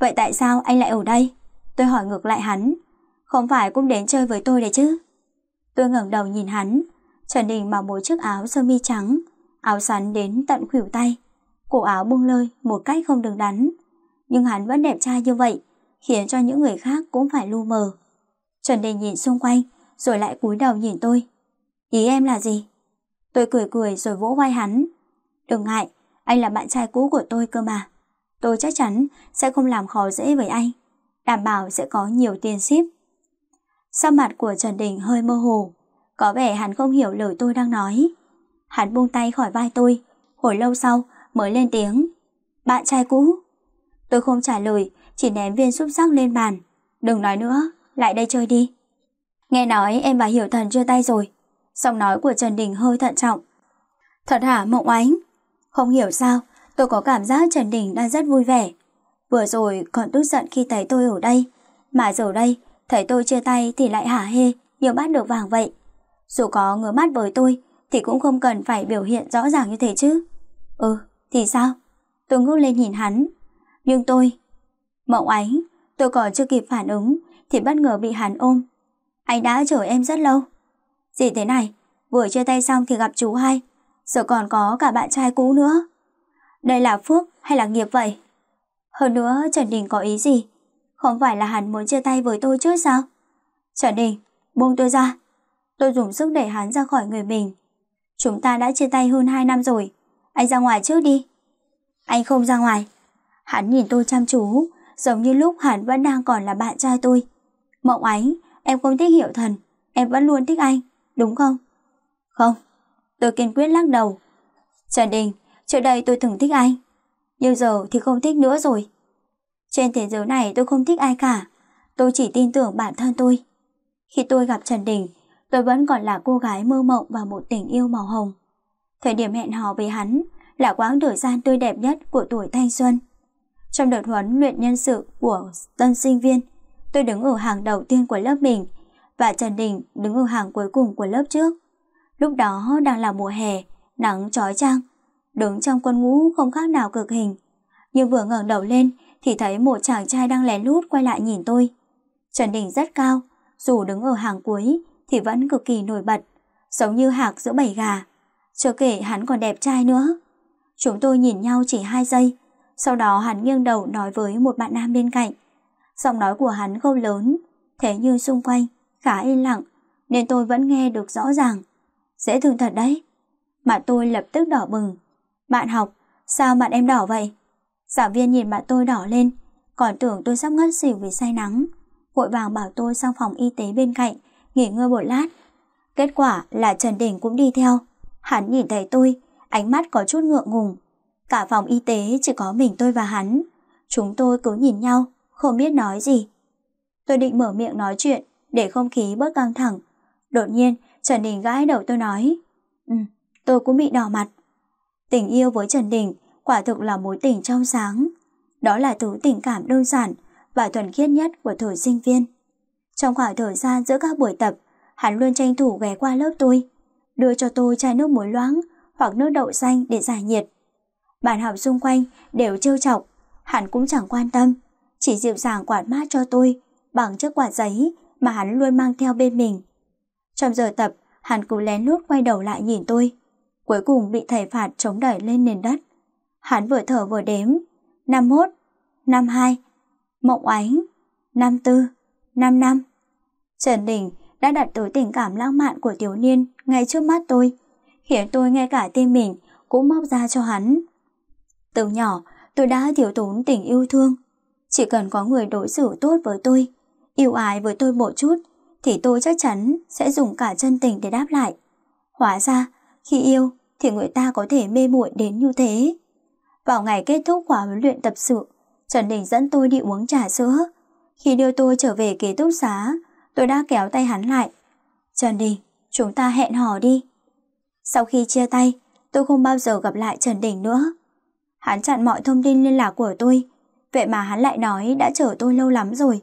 Vậy tại sao anh lại ở đây? Tôi hỏi ngược lại hắn. Không phải cũng đến chơi với tôi đấy chứ? Tôi ngẩng đầu nhìn hắn. Trần Đình mặc một chiếc áo sơ mi trắng, áo sắn đến tận khuỷu tay. Cổ áo buông lơi một cách không đứng đắn. Nhưng hắn vẫn đẹp trai như vậy, khiến cho những người khác cũng phải lu mờ. Trần Đình nhìn xung quanh, rồi lại cúi đầu nhìn tôi. Ý em là gì? Tôi cười cười rồi vỗ vai hắn. Đừng ngại, anh là bạn trai cũ của tôi cơ mà. Tôi chắc chắn sẽ không làm khó dễ với anh. Đảm bảo sẽ có nhiều tiền ship. sau mặt của Trần Đình hơi mơ hồ. Có vẻ hắn không hiểu lời tôi đang nói. Hắn buông tay khỏi vai tôi. Hồi lâu sau mới lên tiếng. Bạn trai cũ. Tôi không trả lời, chỉ ném viên xúc sắc lên bàn. Đừng nói nữa, lại đây chơi đi. Nghe nói em và Hiểu Thần chưa tay rồi, Giọng nói của Trần Đình hơi thận trọng. Thật hả Mộng Ánh? Không hiểu sao, tôi có cảm giác Trần Đình đang rất vui vẻ. Vừa rồi còn tức giận khi thấy tôi ở đây, mà giờ đây thấy tôi chia tay thì lại hả hê nhiều bát được vàng vậy. Dù có ngứa mắt với tôi thì cũng không cần phải biểu hiện rõ ràng như thế chứ. Ừ, thì sao? Tôi ngước lên nhìn hắn. Nhưng tôi... Mộng Ánh, tôi còn chưa kịp phản ứng thì bất ngờ bị hắn ôm. Anh đã chờ em rất lâu. Gì thế này, vừa chia tay xong thì gặp chú hai, giờ còn có cả bạn trai cũ nữa. Đây là phước hay là nghiệp vậy? Hơn nữa Trần Đình có ý gì? Không phải là hắn muốn chia tay với tôi chứ sao? Trần Đình, buông tôi ra. Tôi dùng sức đẩy hắn ra khỏi người mình. Chúng ta đã chia tay hơn 2 năm rồi. Anh ra ngoài trước đi. Anh không ra ngoài. Hắn nhìn tôi chăm chú, giống như lúc hắn vẫn đang còn là bạn trai tôi. Mộng ánh, em không thích hiểu thần, em vẫn luôn thích anh đúng không? Không, tôi kiên quyết lắc đầu. Trần Đình, trước đây tôi từng thích anh, nhưng giờ thì không thích nữa rồi. Trên thế giới này tôi không thích ai cả, tôi chỉ tin tưởng bản thân tôi. Khi tôi gặp Trần Đình, tôi vẫn còn là cô gái mơ mộng và một tình yêu màu hồng. Thời điểm hẹn hò với hắn là quãng thời gian tươi đẹp nhất của tuổi thanh xuân. Trong đợt huấn luyện nhân sự của tân sinh viên, tôi đứng ở hàng đầu tiên của lớp mình, và Trần Đình đứng ở hàng cuối cùng của lớp trước. Lúc đó đang là mùa hè, nắng chói chang đứng trong quân ngũ không khác nào cực hình. Nhưng vừa ngẩng đầu lên thì thấy một chàng trai đang lén lút quay lại nhìn tôi. Trần Đình rất cao, dù đứng ở hàng cuối thì vẫn cực kỳ nổi bật, giống như hạc giữa bầy gà. Chưa kể hắn còn đẹp trai nữa. Chúng tôi nhìn nhau chỉ hai giây, sau đó hắn nghiêng đầu nói với một bạn nam bên cạnh. Giọng nói của hắn không lớn, thế nhưng xung quanh khá yên lặng nên tôi vẫn nghe được rõ ràng. Dễ thương thật đấy. Mặt tôi lập tức đỏ bừng. Bạn học, sao mặt em đỏ vậy? Giáo viên nhìn mặt tôi đỏ lên, còn tưởng tôi sắp ngất xỉu vì say nắng. Vội vàng bảo tôi sang phòng y tế bên cạnh, nghỉ ngơi một lát. Kết quả là Trần Đình cũng đi theo. Hắn nhìn thấy tôi, ánh mắt có chút ngượng ngùng. Cả phòng y tế chỉ có mình tôi và hắn. Chúng tôi cứ nhìn nhau, không biết nói gì. Tôi định mở miệng nói chuyện để không khí bớt căng thẳng. Đột nhiên, Trần Đình gãi đầu tôi nói, Ừ, tôi cũng bị đỏ mặt. Tình yêu với Trần Đình quả thực là mối tình trong sáng. Đó là thứ tình cảm đơn giản và thuần khiết nhất của thời sinh viên. Trong khoảng thời gian giữa các buổi tập, hắn luôn tranh thủ ghé qua lớp tôi, đưa cho tôi chai nước muối loãng hoặc nước đậu xanh để giải nhiệt. Bạn học xung quanh đều trêu chọc, hắn cũng chẳng quan tâm, chỉ dịu dàng quạt mát cho tôi bằng chiếc quạt giấy mà hắn luôn mang theo bên mình. Trong giờ tập, hắn cứ lén lút quay đầu lại nhìn tôi. Cuối cùng bị thầy phạt chống đẩy lên nền đất. Hắn vừa thở vừa đếm. 51, 52, Mộng Ánh, 54, 55. Trần Đình đã đặt tới tình cảm lãng mạn của thiếu niên ngay trước mắt tôi, khiến tôi ngay cả tim mình cũng móc ra cho hắn. Từ nhỏ, tôi đã thiếu tốn tình yêu thương. Chỉ cần có người đối xử tốt với tôi, yêu ái với tôi một chút, thì tôi chắc chắn sẽ dùng cả chân tình để đáp lại. Hóa ra, khi yêu thì người ta có thể mê muội đến như thế. Vào ngày kết thúc khóa huấn luyện tập sự, Trần Đình dẫn tôi đi uống trà sữa. Khi đưa tôi trở về ký túc xá, tôi đã kéo tay hắn lại. Trần Đình, chúng ta hẹn hò đi. Sau khi chia tay, tôi không bao giờ gặp lại Trần Đình nữa. Hắn chặn mọi thông tin liên lạc của tôi, vậy mà hắn lại nói đã chờ tôi lâu lắm rồi.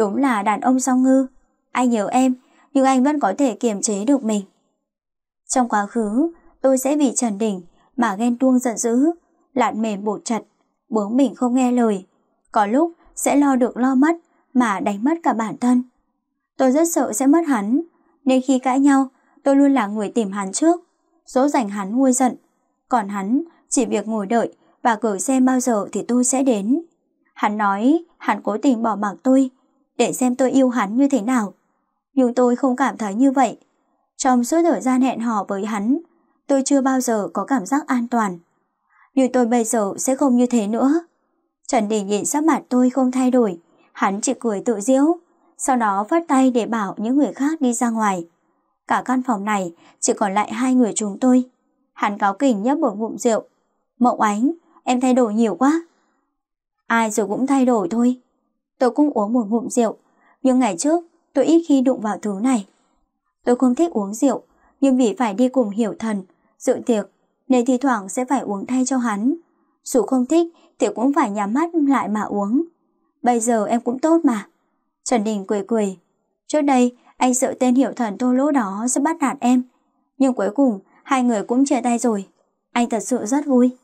Đúng là đàn ông song ngư. Anh nhớ em, nhưng anh vẫn có thể kiềm chế được mình. Trong quá khứ, tôi sẽ vì Trần đỉnh mà ghen tuông giận dữ, lạn mềm bột chặt, bướng mình không nghe lời. Có lúc sẽ lo được lo mất mà đánh mất cả bản thân. Tôi rất sợ sẽ mất hắn, nên khi cãi nhau, tôi luôn là người tìm hắn trước, dỗ dành hắn nguôi giận. Còn hắn chỉ việc ngồi đợi và gửi xem bao giờ thì tôi sẽ đến. Hắn nói hắn cố tình bỏ mặc tôi để xem tôi yêu hắn như thế nào. Nhưng tôi không cảm thấy như vậy. Trong suốt thời gian hẹn hò với hắn, tôi chưa bao giờ có cảm giác an toàn. Nhưng tôi bây giờ sẽ không như thế nữa. Trần Đình nhìn sắc mặt tôi không thay đổi, hắn chỉ cười tự giễu. sau đó vắt tay để bảo những người khác đi ra ngoài. Cả căn phòng này chỉ còn lại hai người chúng tôi. Hắn cáo kỉnh nhấp một ngụm rượu. Mộng ánh, em thay đổi nhiều quá. Ai rồi cũng thay đổi thôi tôi cũng uống một ngụm rượu. Nhưng ngày trước, tôi ít khi đụng vào thứ này. Tôi không thích uống rượu, nhưng vì phải đi cùng hiểu thần, dự tiệc, nên thi thoảng sẽ phải uống thay cho hắn. Dù không thích thì cũng phải nhắm mắt lại mà uống. Bây giờ em cũng tốt mà. Trần Đình cười cười. Trước đây, anh sợ tên hiểu thần thô lỗ đó sẽ bắt nạt em. Nhưng cuối cùng, hai người cũng chia tay rồi. Anh thật sự rất vui.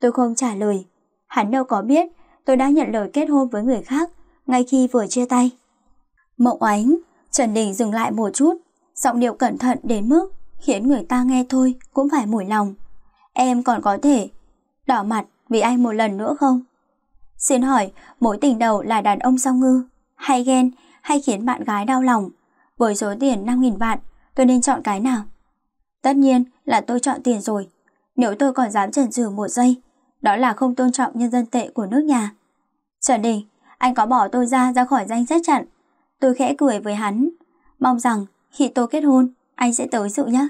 Tôi không trả lời. Hắn đâu có biết tôi đã nhận lời kết hôn với người khác ngay khi vừa chia tay. Mộng ánh, Trần Đình dừng lại một chút, giọng điệu cẩn thận đến mức khiến người ta nghe thôi cũng phải mủi lòng. Em còn có thể đỏ mặt vì anh một lần nữa không? Xin hỏi, mối tình đầu là đàn ông song ngư, hay ghen, hay khiến bạn gái đau lòng? Với số tiền năm nghìn vạn, tôi nên chọn cái nào? Tất nhiên là tôi chọn tiền rồi. Nếu tôi còn dám chần chừ một giây, đó là không tôn trọng nhân dân tệ của nước nhà. Trần Đình, anh có bỏ tôi ra ra khỏi danh sách chặn. Tôi khẽ cười với hắn, mong rằng khi tôi kết hôn, anh sẽ tới dự nhé.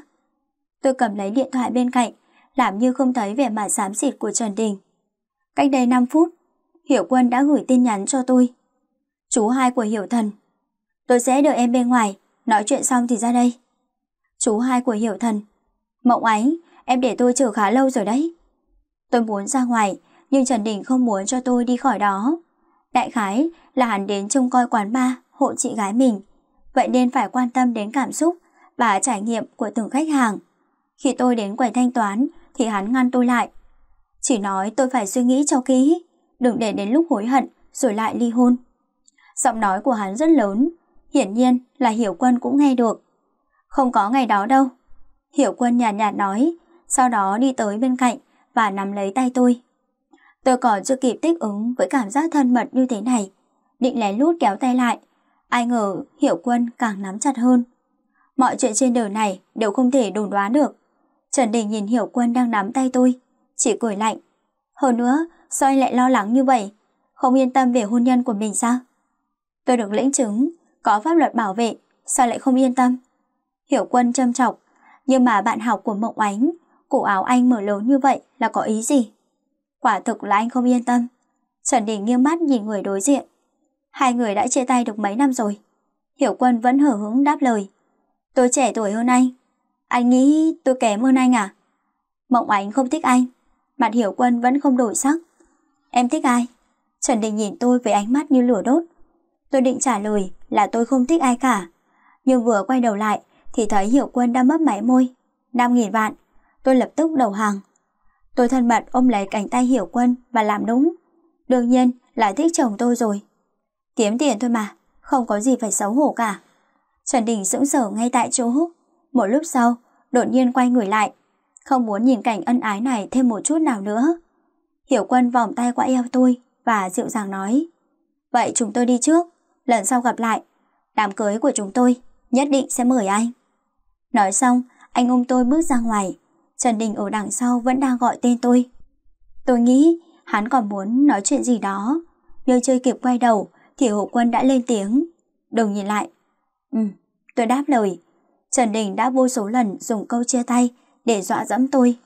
Tôi cầm lấy điện thoại bên cạnh, làm như không thấy vẻ mặt xám xịt của Trần Đình. Cách đây 5 phút, Hiểu Quân đã gửi tin nhắn cho tôi. Chú hai của Hiểu Thần. Tôi sẽ đợi em bên ngoài, nói chuyện xong thì ra đây. Chú hai của Hiểu Thần. Mộng ánh em để tôi chờ khá lâu rồi đấy. Tôi muốn ra ngoài, nhưng Trần Đình không muốn cho tôi đi khỏi đó. Đại khái là hắn đến trông coi quán bar hộ chị gái mình, vậy nên phải quan tâm đến cảm xúc và trải nghiệm của từng khách hàng. Khi tôi đến quầy thanh toán thì hắn ngăn tôi lại. Chỉ nói tôi phải suy nghĩ cho kỹ, đừng để đến lúc hối hận rồi lại ly hôn. Giọng nói của hắn rất lớn, hiển nhiên là Hiểu Quân cũng nghe được. Không có ngày đó đâu. Hiểu Quân nhàn nhạt, nhạt nói, sau đó đi tới bên cạnh và nắm lấy tay tôi. Tôi còn chưa kịp thích ứng với cảm giác thân mật như thế này, định lén lút kéo tay lại. Ai ngờ Hiểu Quân càng nắm chặt hơn. Mọi chuyện trên đời này đều không thể đồn đoán được. Trần Đình nhìn Hiểu Quân đang nắm tay tôi, chỉ cười lạnh. Hơn nữa, sao anh lại lo lắng như vậy? Không yên tâm về hôn nhân của mình sao? Tôi được lĩnh chứng, có pháp luật bảo vệ, sao lại không yên tâm? Hiểu Quân châm chọc, nhưng mà bạn học của Mộng Ánh, cổ áo anh mở lớn như vậy là có ý gì? Quả thực là anh không yên tâm. Trần Đình nghiêng mắt nhìn người đối diện. Hai người đã chia tay được mấy năm rồi. Hiểu Quân vẫn hở hứng đáp lời. Tôi trẻ tuổi hơn anh. Anh nghĩ tôi kém hơn anh à? Mộng Ánh không thích anh. Mặt Hiểu Quân vẫn không đổi sắc. Em thích ai? Trần Đình nhìn tôi với ánh mắt như lửa đốt. Tôi định trả lời là tôi không thích ai cả. Nhưng vừa quay đầu lại thì thấy Hiểu Quân đang mấp máy môi. 5.000 vạn. Tôi lập tức đầu hàng. Tôi thân mật ôm lấy cánh tay Hiểu Quân và làm đúng. Đương nhiên là thích chồng tôi rồi. Kiếm tiền thôi mà, không có gì phải xấu hổ cả. Trần Đình sững sờ ngay tại chỗ. Một lúc sau, đột nhiên quay người lại. Không muốn nhìn cảnh ân ái này thêm một chút nào nữa. Hiểu Quân vòng tay qua eo tôi và dịu dàng nói. Vậy chúng tôi đi trước, lần sau gặp lại. Đám cưới của chúng tôi nhất định sẽ mời anh. Nói xong, anh ôm tôi bước ra ngoài, Trần Đình ở đằng sau vẫn đang gọi tên tôi. Tôi nghĩ hắn còn muốn nói chuyện gì đó, nhưng chưa kịp quay đầu thì hộ quân đã lên tiếng. Đừng nhìn lại. Ừ, tôi đáp lời. Trần Đình đã vô số lần dùng câu chia tay để dọa dẫm tôi.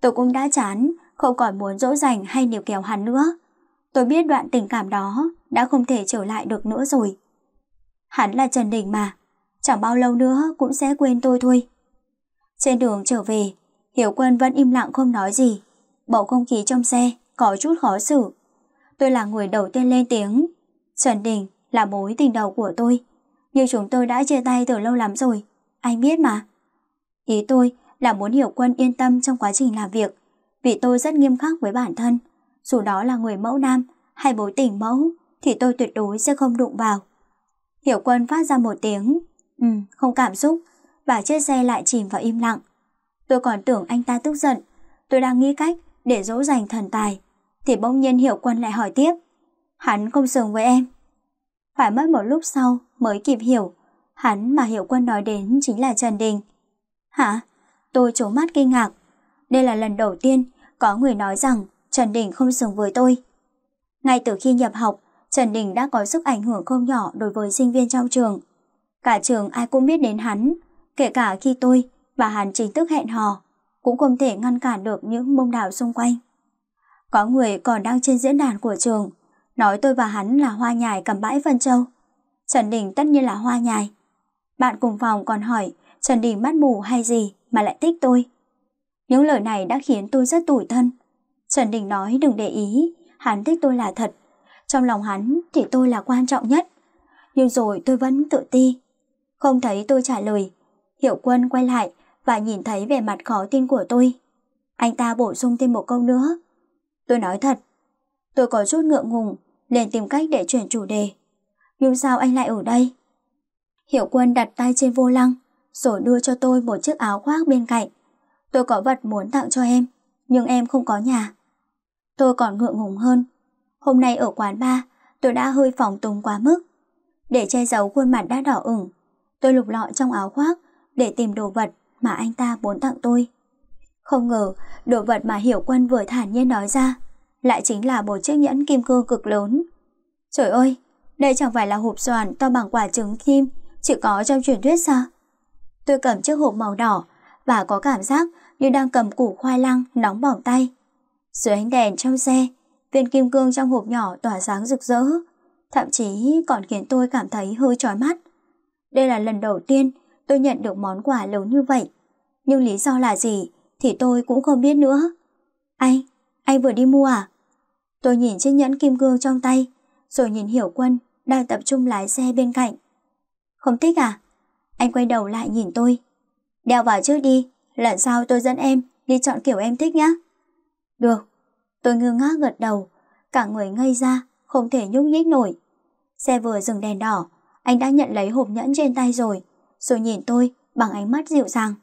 Tôi cũng đã chán, không còn muốn dỗ dành hay điều kéo hắn nữa. Tôi biết đoạn tình cảm đó đã không thể trở lại được nữa rồi. Hắn là Trần Đình mà, chẳng bao lâu nữa cũng sẽ quên tôi thôi. Trên đường trở về, Hiểu Quân vẫn im lặng không nói gì. Bầu không khí trong xe có chút khó xử. Tôi là người đầu tiên lên tiếng. Trần Đình là mối tình đầu của tôi. Nhưng chúng tôi đã chia tay từ lâu lắm rồi. Anh biết mà. Ý tôi là muốn Hiểu Quân yên tâm trong quá trình làm việc. Vì tôi rất nghiêm khắc với bản thân. Dù đó là người mẫu nam hay mối tình mẫu thì tôi tuyệt đối sẽ không đụng vào. Hiểu Quân phát ra một tiếng. Ừ, không cảm xúc. Và chiếc xe lại chìm vào im lặng. Tôi còn tưởng anh ta tức giận. Tôi đang nghĩ cách để dỗ dành thần tài. Thì bỗng nhiên Hiệu Quân lại hỏi tiếp. Hắn không sướng với em. Phải mất một lúc sau mới kịp hiểu. Hắn mà Hiệu Quân nói đến chính là Trần Đình. Hả? Tôi trố mắt kinh ngạc. Đây là lần đầu tiên có người nói rằng Trần Đình không sướng với tôi. Ngay từ khi nhập học, Trần Đình đã có sức ảnh hưởng không nhỏ đối với sinh viên trong trường. Cả trường ai cũng biết đến hắn, kể cả khi tôi và hắn chính thức hẹn hò, cũng không thể ngăn cản được những bông đảo xung quanh. Có người còn đang trên diễn đàn của trường, nói tôi và hắn là hoa nhài cầm bãi Vân Châu. Trần Đình tất nhiên là hoa nhài. Bạn cùng phòng còn hỏi Trần Đình mắt mù hay gì mà lại thích tôi. Những lời này đã khiến tôi rất tủi thân. Trần Đình nói đừng để ý, hắn thích tôi là thật. Trong lòng hắn thì tôi là quan trọng nhất. Nhưng rồi tôi vẫn tự ti. Không thấy tôi trả lời. Hiệu quân quay lại, và nhìn thấy vẻ mặt khó tin của tôi. Anh ta bổ sung thêm một câu nữa. Tôi nói thật, tôi có chút ngượng ngùng, liền tìm cách để chuyển chủ đề. Nhưng sao anh lại ở đây? hiệu quân đặt tay trên vô lăng, rồi đưa cho tôi một chiếc áo khoác bên cạnh. Tôi có vật muốn tặng cho em, nhưng em không có nhà. Tôi còn ngượng ngùng hơn. Hôm nay ở quán ba, tôi đã hơi phóng túng quá mức. Để che giấu khuôn mặt đã đỏ ửng, tôi lục lọi trong áo khoác để tìm đồ vật mà anh ta muốn tặng tôi. Không ngờ, đồ vật mà Hiểu Quân vừa thản nhiên nói ra lại chính là một chiếc nhẫn kim cương cực lớn. Trời ơi, đây chẳng phải là hộp xoàn to bằng quả trứng kim chỉ có trong truyền thuyết sao? Tôi cầm chiếc hộp màu đỏ và có cảm giác như đang cầm củ khoai lang nóng bỏng tay. Dưới ánh đèn trong xe, viên kim cương trong hộp nhỏ tỏa sáng rực rỡ, thậm chí còn khiến tôi cảm thấy hơi chói mắt. Đây là lần đầu tiên tôi nhận được món quà lớn như vậy nhưng lý do là gì thì tôi cũng không biết nữa. Anh, anh vừa đi mua à? Tôi nhìn chiếc nhẫn kim cương trong tay, rồi nhìn Hiểu Quân đang tập trung lái xe bên cạnh. Không thích à? Anh quay đầu lại nhìn tôi. Đeo vào trước đi, lần sau tôi dẫn em đi chọn kiểu em thích nhá. Được. Tôi ngơ ngác gật đầu, cả người ngây ra, không thể nhúc nhích nổi. Xe vừa dừng đèn đỏ, anh đã nhận lấy hộp nhẫn trên tay rồi, rồi nhìn tôi bằng ánh mắt dịu dàng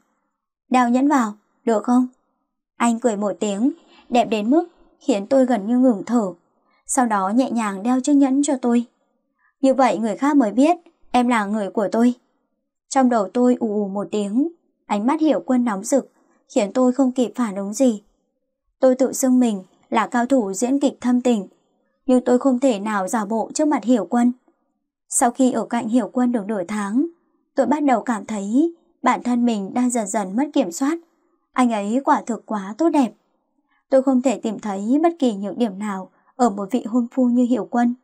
đeo nhẫn vào, được không? Anh cười một tiếng, đẹp đến mức khiến tôi gần như ngừng thở. Sau đó nhẹ nhàng đeo chiếc nhẫn cho tôi. Như vậy người khác mới biết em là người của tôi. Trong đầu tôi ù ù một tiếng, ánh mắt hiểu quân nóng rực, khiến tôi không kịp phản ứng gì. Tôi tự xưng mình là cao thủ diễn kịch thâm tình, nhưng tôi không thể nào giả bộ trước mặt hiểu quân. Sau khi ở cạnh hiểu quân được nửa tháng, tôi bắt đầu cảm thấy bản thân mình đang dần dần mất kiểm soát. Anh ấy quả thực quá tốt đẹp. Tôi không thể tìm thấy bất kỳ nhược điểm nào ở một vị hôn phu như Hiểu Quân.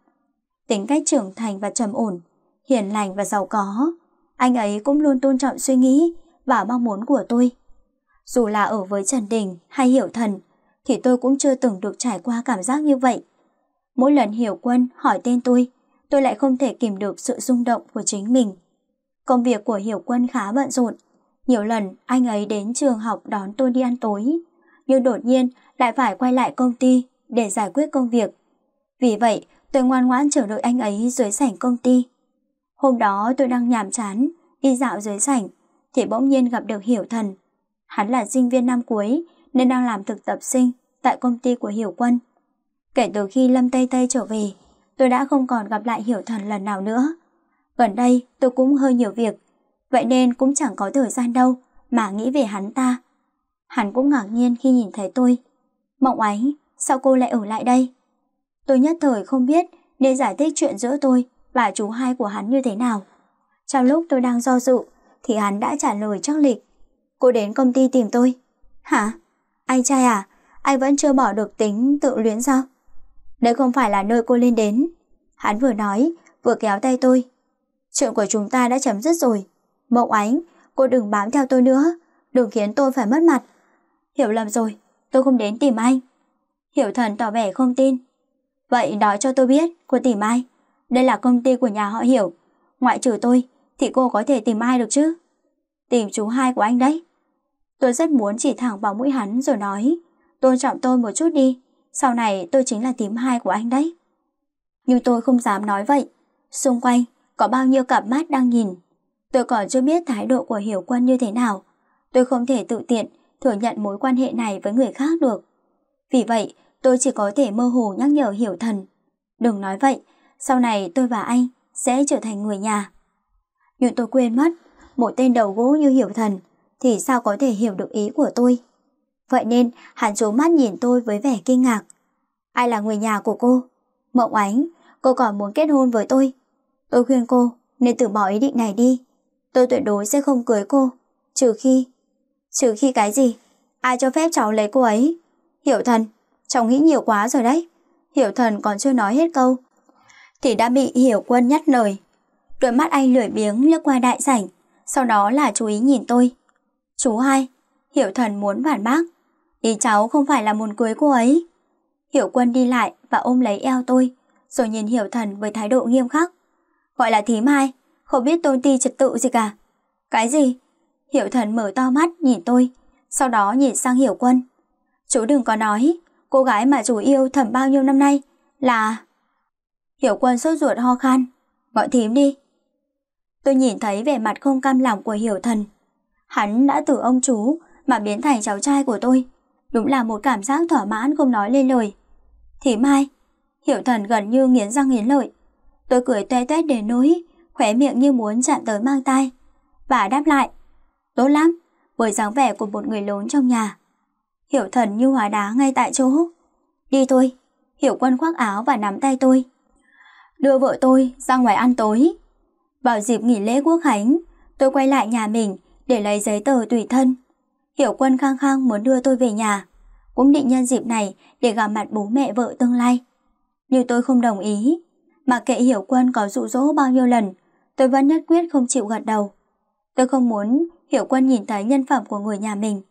Tính cách trưởng thành và trầm ổn, hiền lành và giàu có, anh ấy cũng luôn tôn trọng suy nghĩ và mong muốn của tôi. Dù là ở với Trần Đình hay Hiểu Thần, thì tôi cũng chưa từng được trải qua cảm giác như vậy. Mỗi lần Hiểu Quân hỏi tên tôi, tôi lại không thể kìm được sự rung động của chính mình. Công việc của Hiểu Quân khá bận rộn. Nhiều lần anh ấy đến trường học đón tôi đi ăn tối, nhưng đột nhiên lại phải quay lại công ty để giải quyết công việc. Vì vậy, tôi ngoan ngoãn chờ đợi anh ấy dưới sảnh công ty. Hôm đó tôi đang nhàm chán, đi dạo dưới sảnh, thì bỗng nhiên gặp được Hiểu Thần. Hắn là sinh viên năm cuối nên đang làm thực tập sinh tại công ty của Hiểu Quân. Kể từ khi Lâm Tây Tây trở về, tôi đã không còn gặp lại Hiểu Thần lần nào nữa. Gần đây tôi cũng hơi nhiều việc, vậy nên cũng chẳng có thời gian đâu mà nghĩ về hắn ta. Hắn cũng ngạc nhiên khi nhìn thấy tôi. Mộng ánh, sao cô lại ở lại đây? Tôi nhất thời không biết nên giải thích chuyện giữa tôi và chú hai của hắn như thế nào. Trong lúc tôi đang do dự thì hắn đã trả lời chắc lịch. Cô đến công ty tìm tôi. Hả? Anh trai à? Anh vẫn chưa bỏ được tính tự luyến sao? Đây không phải là nơi cô lên đến. Hắn vừa nói, vừa kéo tay tôi Chuyện của chúng ta đã chấm dứt rồi. Mộng ánh, cô đừng bám theo tôi nữa, đừng khiến tôi phải mất mặt. Hiểu lầm rồi, tôi không đến tìm anh. Hiểu thần tỏ vẻ không tin. Vậy nói cho tôi biết, cô tìm ai? Đây là công ty của nhà họ Hiểu. Ngoại trừ tôi, thì cô có thể tìm ai được chứ? Tìm chú hai của anh đấy. Tôi rất muốn chỉ thẳng vào mũi hắn rồi nói, tôn trọng tôi một chút đi, sau này tôi chính là tím hai của anh đấy. Nhưng tôi không dám nói vậy. Xung quanh có bao nhiêu cặp mắt đang nhìn. Tôi còn chưa biết thái độ của Hiểu Quân như thế nào. Tôi không thể tự tiện thừa nhận mối quan hệ này với người khác được. Vì vậy, tôi chỉ có thể mơ hồ nhắc nhở Hiểu Thần. Đừng nói vậy, sau này tôi và anh sẽ trở thành người nhà. Nhưng tôi quên mất, một tên đầu gỗ như Hiểu Thần thì sao có thể hiểu được ý của tôi. Vậy nên, hắn trố mắt nhìn tôi với vẻ kinh ngạc. Ai là người nhà của cô? Mộng Ánh, cô còn muốn kết hôn với tôi Tôi khuyên cô nên từ bỏ ý định này đi. Tôi tuyệt đối sẽ không cưới cô, trừ khi... Trừ khi cái gì? Ai cho phép cháu lấy cô ấy? Hiểu thần, cháu nghĩ nhiều quá rồi đấy. Hiểu thần còn chưa nói hết câu. Thì đã bị hiểu quân nhắc lời. Đôi mắt anh lười biếng lướt qua đại sảnh, sau đó là chú ý nhìn tôi. Chú hai, hiểu thần muốn phản bác. Ý cháu không phải là muốn cưới cô ấy. Hiểu quân đi lại và ôm lấy eo tôi, rồi nhìn hiểu thần với thái độ nghiêm khắc gọi là thím hai, không biết tôn ti trật tự gì cả. Cái gì? Hiểu thần mở to mắt nhìn tôi, sau đó nhìn sang hiểu quân. Chú đừng có nói, cô gái mà chú yêu thầm bao nhiêu năm nay là... Hiểu quân sốt ruột ho khan, gọi thím đi. Tôi nhìn thấy vẻ mặt không cam lòng của hiểu thần. Hắn đã từ ông chú mà biến thành cháu trai của tôi. Đúng là một cảm giác thỏa mãn không nói lên lời. Thím hai, hiểu thần gần như nghiến răng nghiến lợi. Tôi cười toe toét đến nỗi khóe miệng như muốn chạm tới mang tay. Bà đáp lại, tốt lắm, với dáng vẻ của một người lớn trong nhà. Hiểu thần như hóa đá ngay tại chỗ. Đi thôi, Hiểu quân khoác áo và nắm tay tôi. Đưa vợ tôi ra ngoài ăn tối. Vào dịp nghỉ lễ quốc khánh, tôi quay lại nhà mình để lấy giấy tờ tùy thân. Hiểu quân khăng khăng muốn đưa tôi về nhà, cũng định nhân dịp này để gặp mặt bố mẹ vợ tương lai. Nhưng tôi không đồng ý, Mặc kệ hiểu quân có dụ dỗ bao nhiêu lần, tôi vẫn nhất quyết không chịu gật đầu. Tôi không muốn hiểu quân nhìn thấy nhân phẩm của người nhà mình.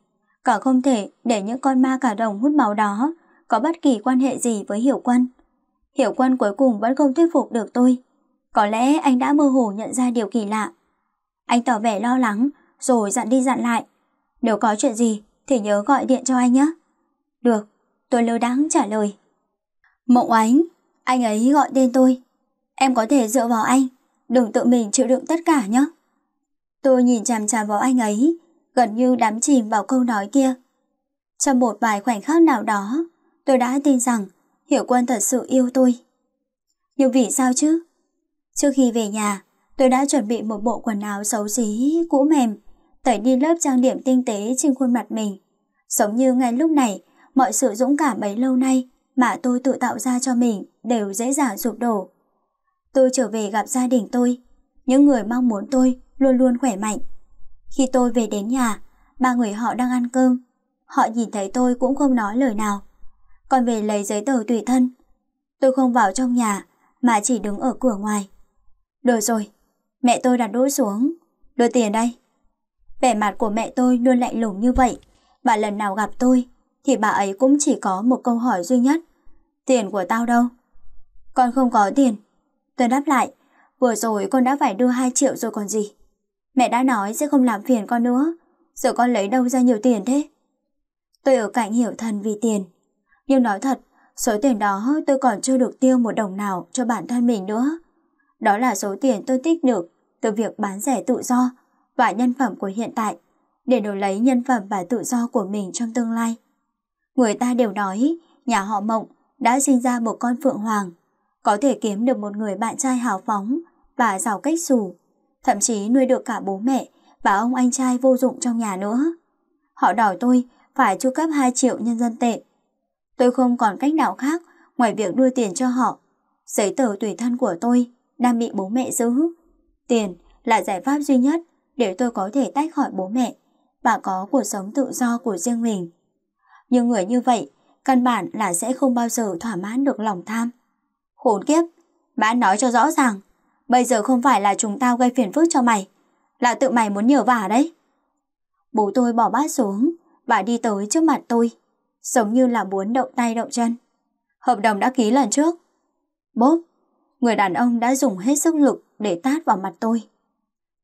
Cả không thể để những con ma cả đồng hút máu đó có bất kỳ quan hệ gì với hiểu quân. Hiểu quân cuối cùng vẫn không thuyết phục được tôi. Có lẽ anh đã mơ hồ nhận ra điều kỳ lạ. Anh tỏ vẻ lo lắng rồi dặn đi dặn lại. Nếu có chuyện gì thì nhớ gọi điện cho anh nhé. Được, tôi lơ đãng trả lời. Mộng ánh, anh ấy gọi tên tôi. Em có thể dựa vào anh, đừng tự mình chịu đựng tất cả nhé. Tôi nhìn chằm chằm vào anh ấy, gần như đắm chìm vào câu nói kia. Trong một vài khoảnh khắc nào đó, tôi đã tin rằng Hiểu Quân thật sự yêu tôi. Nhưng vì sao chứ? Trước khi về nhà, tôi đã chuẩn bị một bộ quần áo xấu xí, cũ mềm, tẩy đi lớp trang điểm tinh tế trên khuôn mặt mình. Giống như ngay lúc này, mọi sự dũng cảm bấy lâu nay mà tôi tự tạo ra cho mình đều dễ dàng sụp đổ tôi trở về gặp gia đình tôi, những người mong muốn tôi luôn luôn khỏe mạnh. Khi tôi về đến nhà, ba người họ đang ăn cơm, họ nhìn thấy tôi cũng không nói lời nào. Còn về lấy giấy tờ tùy thân, tôi không vào trong nhà mà chỉ đứng ở cửa ngoài. Được rồi, mẹ tôi đặt đũa xuống, đưa tiền đây. Vẻ mặt của mẹ tôi luôn lạnh lùng như vậy, bà lần nào gặp tôi thì bà ấy cũng chỉ có một câu hỏi duy nhất. Tiền của tao đâu? Con không có tiền, Tôi đáp lại, vừa rồi con đã phải đưa 2 triệu rồi còn gì. Mẹ đã nói sẽ không làm phiền con nữa, giờ con lấy đâu ra nhiều tiền thế? Tôi ở cạnh hiểu thần vì tiền. Nhưng nói thật, số tiền đó tôi còn chưa được tiêu một đồng nào cho bản thân mình nữa. Đó là số tiền tôi tích được từ việc bán rẻ tự do và nhân phẩm của hiện tại để đổi lấy nhân phẩm và tự do của mình trong tương lai. Người ta đều nói nhà họ Mộng đã sinh ra một con phượng hoàng có thể kiếm được một người bạn trai hào phóng và giàu cách xù, thậm chí nuôi được cả bố mẹ và ông anh trai vô dụng trong nhà nữa. Họ đòi tôi phải chu cấp hai triệu nhân dân tệ. Tôi không còn cách nào khác ngoài việc đưa tiền cho họ. Giấy tờ tùy thân của tôi đang bị bố mẹ giữ. Tiền là giải pháp duy nhất để tôi có thể tách khỏi bố mẹ và có cuộc sống tự do của riêng mình. Nhưng người như vậy căn bản là sẽ không bao giờ thỏa mãn được lòng tham. Khốn kiếp, mã nói cho rõ ràng, bây giờ không phải là chúng tao gây phiền phức cho mày, là tự mày muốn nhờ vả đấy. Bố tôi bỏ bát xuống và đi tới trước mặt tôi, giống như là muốn động tay động chân. Hợp đồng đã ký lần trước. Bốp, người đàn ông đã dùng hết sức lực để tát vào mặt tôi.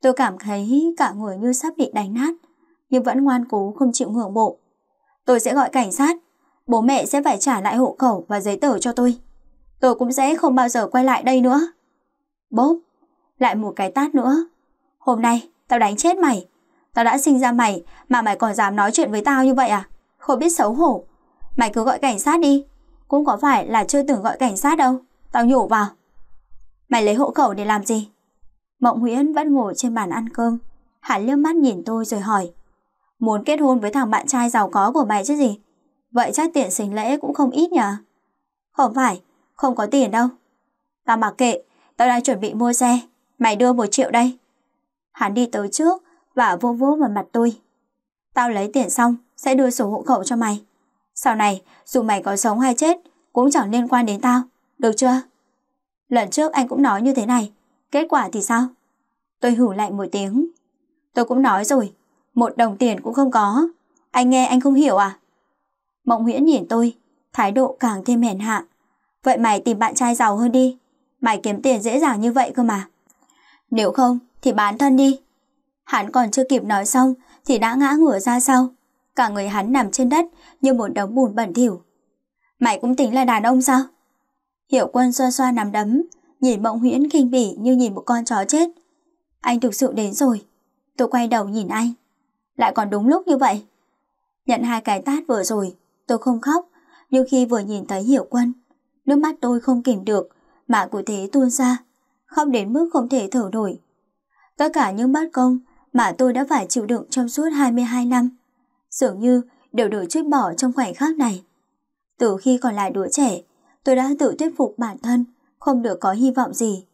Tôi cảm thấy cả người như sắp bị đánh nát, nhưng vẫn ngoan cố không chịu ngượng bộ. Tôi sẽ gọi cảnh sát, bố mẹ sẽ phải trả lại hộ khẩu và giấy tờ cho tôi tôi cũng sẽ không bao giờ quay lại đây nữa. Bốp, lại một cái tát nữa. Hôm nay, tao đánh chết mày. Tao đã sinh ra mày mà mày còn dám nói chuyện với tao như vậy à? Không biết xấu hổ. Mày cứ gọi cảnh sát đi. Cũng có phải là chưa từng gọi cảnh sát đâu. Tao nhổ vào. Mày lấy hộ khẩu để làm gì? Mộng Huyễn vẫn ngồi trên bàn ăn cơm. Hắn liếc mắt nhìn tôi rồi hỏi. Muốn kết hôn với thằng bạn trai giàu có của mày chứ gì? Vậy chắc tiền sinh lễ cũng không ít nhỉ? Không phải, không có tiền đâu. Tao mặc kệ, tao đang chuẩn bị mua xe, mày đưa một triệu đây. Hắn đi tới trước và vô vỗ vào mặt tôi. Tao lấy tiền xong sẽ đưa sổ hộ khẩu cho mày. Sau này, dù mày có sống hay chết, cũng chẳng liên quan đến tao, được chưa? Lần trước anh cũng nói như thế này, kết quả thì sao? Tôi hử lạnh một tiếng. Tôi cũng nói rồi, một đồng tiền cũng không có. Anh nghe anh không hiểu à? Mộng Huyễn nhìn tôi, thái độ càng thêm hèn hạ. Vậy mày tìm bạn trai giàu hơn đi. Mày kiếm tiền dễ dàng như vậy cơ mà. Nếu không thì bán thân đi. Hắn còn chưa kịp nói xong thì đã ngã ngửa ra sau. Cả người hắn nằm trên đất như một đống bùn bẩn thỉu. Mày cũng tính là đàn ông sao? Hiểu quân xoa xoa nằm đấm, nhìn mộng huyễn kinh bỉ như nhìn một con chó chết. Anh thực sự đến rồi. Tôi quay đầu nhìn anh. Lại còn đúng lúc như vậy. Nhận hai cái tát vừa rồi, tôi không khóc, nhưng khi vừa nhìn thấy Hiểu Quân, Nước mắt tôi không kìm được, mà của thế tuôn ra, khóc đến mức không thể thở nổi. Tất cả những bất công mà tôi đã phải chịu đựng trong suốt hai mươi hai năm, dường như đều được chút bỏ trong khoảnh khắc này. Từ khi còn là đứa trẻ, tôi đã tự thuyết phục bản thân không được có hy vọng gì.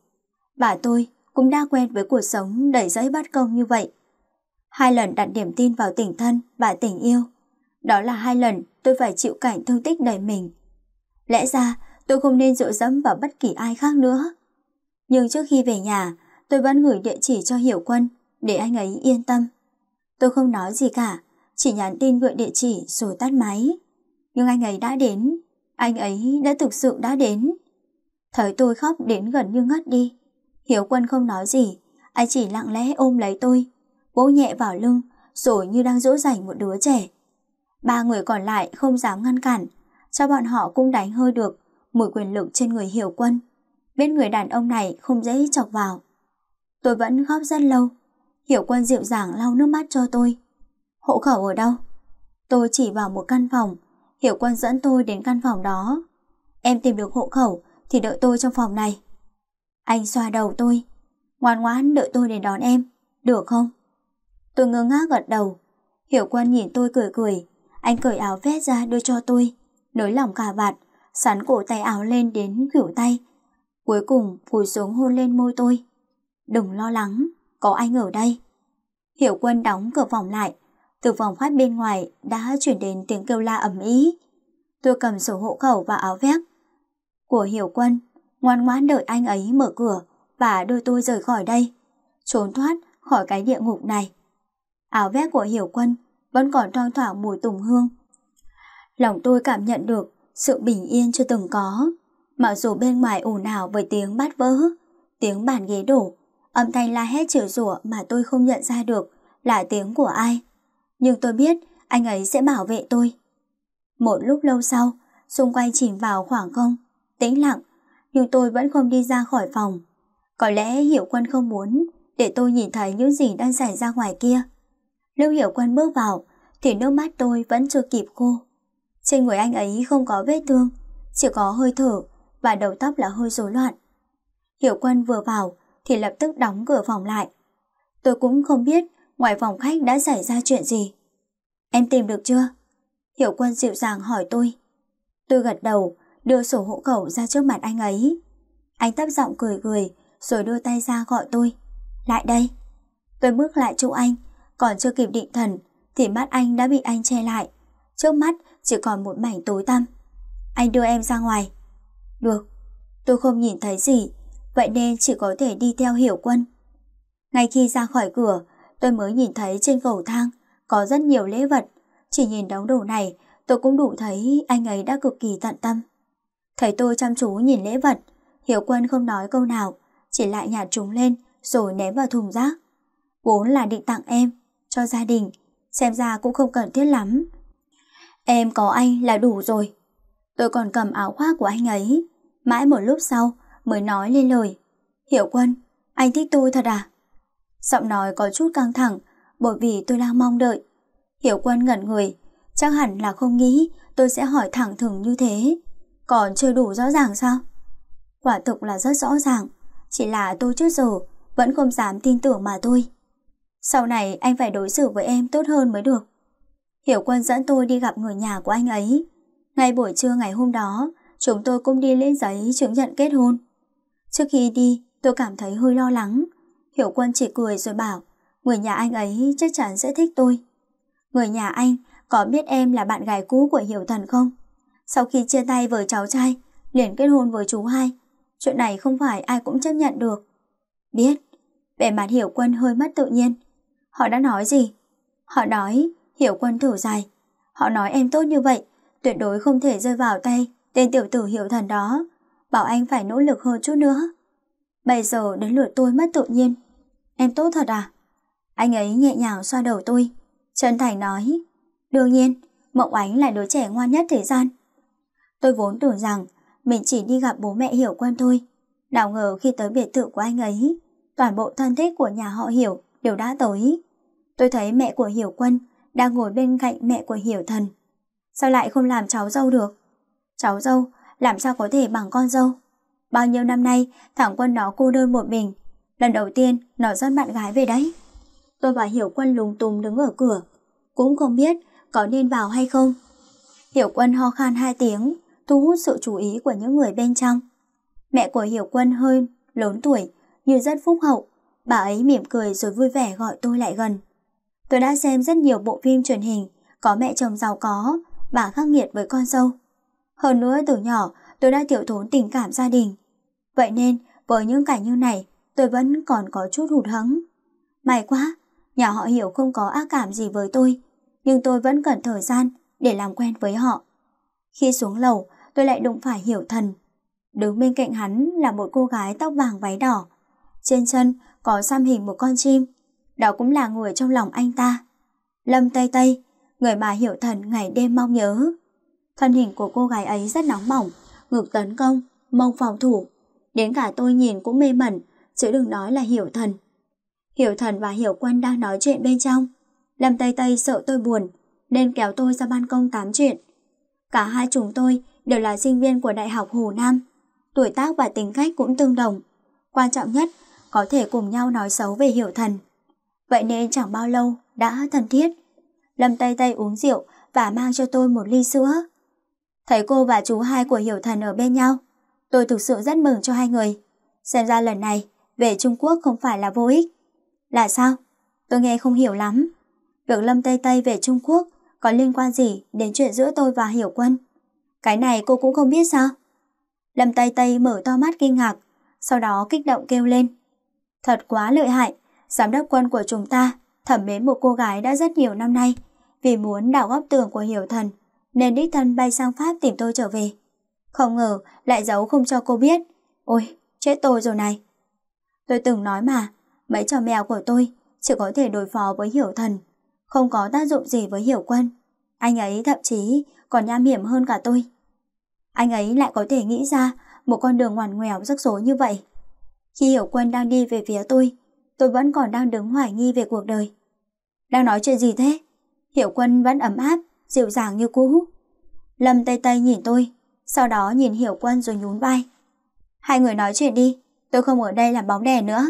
Bà tôi cũng đã quen với cuộc sống đầy rẫy bất công như vậy. Hai lần đặt niềm tin vào tình thân và tình yêu. Đó là hai lần tôi phải chịu cảnh thương tích đầy mình. Lẽ ra tôi không nên dội dẫm vào bất kỳ ai khác nữa. Nhưng trước khi về nhà, tôi vẫn gửi địa chỉ cho Hiểu Quân để anh ấy yên tâm. Tôi không nói gì cả, chỉ nhắn tin gửi địa chỉ rồi tắt máy. Nhưng anh ấy đã đến, anh ấy đã thực sự đã đến. Thấy tôi khóc đến gần như ngất đi. hiểu Quân không nói gì, anh chỉ lặng lẽ ôm lấy tôi, vỗ nhẹ vào lưng rồi như đang dỗ dành một đứa trẻ. Ba người còn lại không dám ngăn cản, cho bọn họ cũng đánh hơi được mùi quyền lực trên người hiểu quân. Biết người đàn ông này không dễ chọc vào. Tôi vẫn góp rất lâu. Hiểu quân dịu dàng lau nước mắt cho tôi. Hộ khẩu ở đâu? Tôi chỉ vào một căn phòng. Hiểu quân dẫn tôi đến căn phòng đó. Em tìm được hộ khẩu thì đợi tôi trong phòng này. Anh xoa đầu tôi. Ngoan ngoãn đợi tôi đến đón em. Được không? Tôi ngơ ngác gật đầu. Hiểu quân nhìn tôi cười cười. Anh cởi áo vest ra đưa cho tôi. Nới lỏng cà vạt sắn cổ tay áo lên đến khỉu tay. Cuối cùng vùi xuống hôn lên môi tôi. Đừng lo lắng, có anh ở đây. Hiểu quân đóng cửa phòng lại, từ phòng khách bên ngoài đã chuyển đến tiếng kêu la ầm ĩ. Tôi cầm sổ hộ khẩu và áo vest của Hiểu Quân, ngoan ngoãn đợi anh ấy mở cửa và đưa tôi rời khỏi đây, trốn thoát khỏi cái địa ngục này. Áo vest của Hiểu Quân vẫn còn thoang thoảng mùi tùng hương. Lòng tôi cảm nhận được sự bình yên chưa từng có. Mặc dù bên ngoài ồn ào với tiếng bát vỡ, tiếng bàn ghế đổ, âm thanh la hét chửi rủa mà tôi không nhận ra được là tiếng của ai. Nhưng tôi biết anh ấy sẽ bảo vệ tôi. Một lúc lâu sau, xung quanh chìm vào khoảng không, tĩnh lặng, nhưng tôi vẫn không đi ra khỏi phòng. Có lẽ Hiểu Quân không muốn để tôi nhìn thấy những gì đang xảy ra ngoài kia. Lưu Hiểu Quân bước vào, thì nước mắt tôi vẫn chưa kịp khô. Trên người anh ấy không có vết thương, chỉ có hơi thở và đầu tóc là hơi rối loạn. Hiểu quân vừa vào thì lập tức đóng cửa phòng lại. Tôi cũng không biết ngoài phòng khách đã xảy ra chuyện gì. Em tìm được chưa? Hiểu quân dịu dàng hỏi tôi. Tôi gật đầu, đưa sổ hộ khẩu ra trước mặt anh ấy. Anh tấp giọng cười cười rồi đưa tay ra gọi tôi. Lại đây. Tôi bước lại chỗ anh, còn chưa kịp định thần thì mắt anh đã bị anh che lại. Trước mắt chỉ còn một mảnh tối tăm. Anh đưa em ra ngoài. Được, tôi không nhìn thấy gì, vậy nên chỉ có thể đi theo hiểu quân. Ngay khi ra khỏi cửa, tôi mới nhìn thấy trên cầu thang có rất nhiều lễ vật. Chỉ nhìn đống đồ này, tôi cũng đủ thấy anh ấy đã cực kỳ tận tâm. Thấy tôi chăm chú nhìn lễ vật, Hiểu Quân không nói câu nào, chỉ lại nhặt chúng lên rồi ném vào thùng rác. Vốn là định tặng em, cho gia đình, xem ra cũng không cần thiết lắm, Em có anh là đủ rồi. Tôi còn cầm áo khoác của anh ấy. Mãi một lúc sau mới nói lên lời. Hiểu quân, anh thích tôi thật à? Giọng nói có chút căng thẳng bởi vì tôi đang mong đợi. Hiểu quân ngẩn người, chắc hẳn là không nghĩ tôi sẽ hỏi thẳng thừng như thế. Còn chưa đủ rõ ràng sao? Quả thực là rất rõ ràng, chỉ là tôi trước giờ vẫn không dám tin tưởng mà tôi. Sau này anh phải đối xử với em tốt hơn mới được. Hiểu Quân dẫn tôi đi gặp người nhà của anh ấy. Ngay buổi trưa ngày hôm đó, chúng tôi cũng đi lên giấy chứng nhận kết hôn. Trước khi đi, tôi cảm thấy hơi lo lắng. Hiểu Quân chỉ cười rồi bảo, người nhà anh ấy chắc chắn sẽ thích tôi. Người nhà anh có biết em là bạn gái cũ của Hiểu Thần không? Sau khi chia tay với cháu trai, liền kết hôn với chú hai. Chuyện này không phải ai cũng chấp nhận được. Biết, vẻ mặt Hiểu Quân hơi mất tự nhiên. Họ đã nói gì? Họ nói Hiểu quân thở dài. Họ nói em tốt như vậy, tuyệt đối không thể rơi vào tay tên tiểu tử hiểu thần đó. Bảo anh phải nỗ lực hơn chút nữa. Bây giờ đến lượt tôi mất tự nhiên. Em tốt thật à? Anh ấy nhẹ nhàng xoa đầu tôi. Trần Thành nói. Đương nhiên, Mộng Ánh là đứa trẻ ngoan nhất thời gian. Tôi vốn tưởng rằng mình chỉ đi gặp bố mẹ hiểu quân thôi. Nào ngờ khi tới biệt thự của anh ấy, toàn bộ thân thích của nhà họ hiểu đều đã tới. Tôi thấy mẹ của hiểu quân đang ngồi bên cạnh mẹ của Hiểu Thần. Sao lại không làm cháu dâu được? Cháu dâu, làm sao có thể bằng con dâu? Bao nhiêu năm nay, thẳng quân nó cô đơn một mình. Lần đầu tiên, nó dẫn bạn gái về đấy. Tôi và Hiểu Quân lúng túng đứng ở cửa. Cũng không biết có nên vào hay không. Hiểu Quân ho khan hai tiếng, thu hút sự chú ý của những người bên trong. Mẹ của Hiểu Quân hơi lớn tuổi, như rất phúc hậu. Bà ấy mỉm cười rồi vui vẻ gọi tôi lại gần. Tôi đã xem rất nhiều bộ phim truyền hình, có mẹ chồng giàu có, bà khắc nghiệt với con dâu. Hơn nữa từ nhỏ tôi đã tiểu thốn tình cảm gia đình. Vậy nên với những cảnh như này tôi vẫn còn có chút hụt hẫng. May quá, nhà họ hiểu không có ác cảm gì với tôi, nhưng tôi vẫn cần thời gian để làm quen với họ. Khi xuống lầu, tôi lại đụng phải hiểu thần. Đứng bên cạnh hắn là một cô gái tóc vàng váy đỏ. Trên chân có xăm hình một con chim đó cũng là người trong lòng anh ta. Lâm Tây Tây, người mà hiểu thần ngày đêm mong nhớ. Thân hình của cô gái ấy rất nóng mỏng ngực tấn công, mông phòng thủ. Đến cả tôi nhìn cũng mê mẩn, chứ đừng nói là hiểu thần. Hiểu thần và hiểu quân đang nói chuyện bên trong. Lâm Tây Tây sợ tôi buồn, nên kéo tôi ra ban công tám chuyện. Cả hai chúng tôi đều là sinh viên của Đại học Hồ Nam. Tuổi tác và tính cách cũng tương đồng. Quan trọng nhất, có thể cùng nhau nói xấu về hiểu thần vậy nên chẳng bao lâu đã thân thiết. Lâm Tây Tây uống rượu và mang cho tôi một ly sữa. Thấy cô và chú hai của Hiểu Thần ở bên nhau, tôi thực sự rất mừng cho hai người. Xem ra lần này về Trung Quốc không phải là vô ích. Là sao? Tôi nghe không hiểu lắm. Việc Lâm Tây Tây về Trung Quốc có liên quan gì đến chuyện giữa tôi và Hiểu Quân? Cái này cô cũng không biết sao? Lâm Tây Tây mở to mắt kinh ngạc, sau đó kích động kêu lên. Thật quá lợi hại, giám đốc quân của chúng ta thẩm mến một cô gái đã rất nhiều năm nay. Vì muốn đảo góc tường của hiểu thần, nên đích thân bay sang Pháp tìm tôi trở về. Không ngờ lại giấu không cho cô biết. Ôi, chết tôi rồi này. Tôi từng nói mà, mấy trò mèo của tôi chỉ có thể đối phó với hiểu thần, không có tác dụng gì với hiểu quân. Anh ấy thậm chí còn nham hiểm hơn cả tôi. Anh ấy lại có thể nghĩ ra một con đường ngoằn ngoèo rắc rối như vậy. Khi hiểu quân đang đi về phía tôi, tôi vẫn còn đang đứng hoài nghi về cuộc đời. Đang nói chuyện gì thế? Hiểu quân vẫn ấm áp, dịu dàng như cũ. Lâm Tây Tây nhìn tôi, sau đó nhìn Hiểu quân rồi nhún vai. Hai người nói chuyện đi, tôi không ở đây làm bóng đè nữa.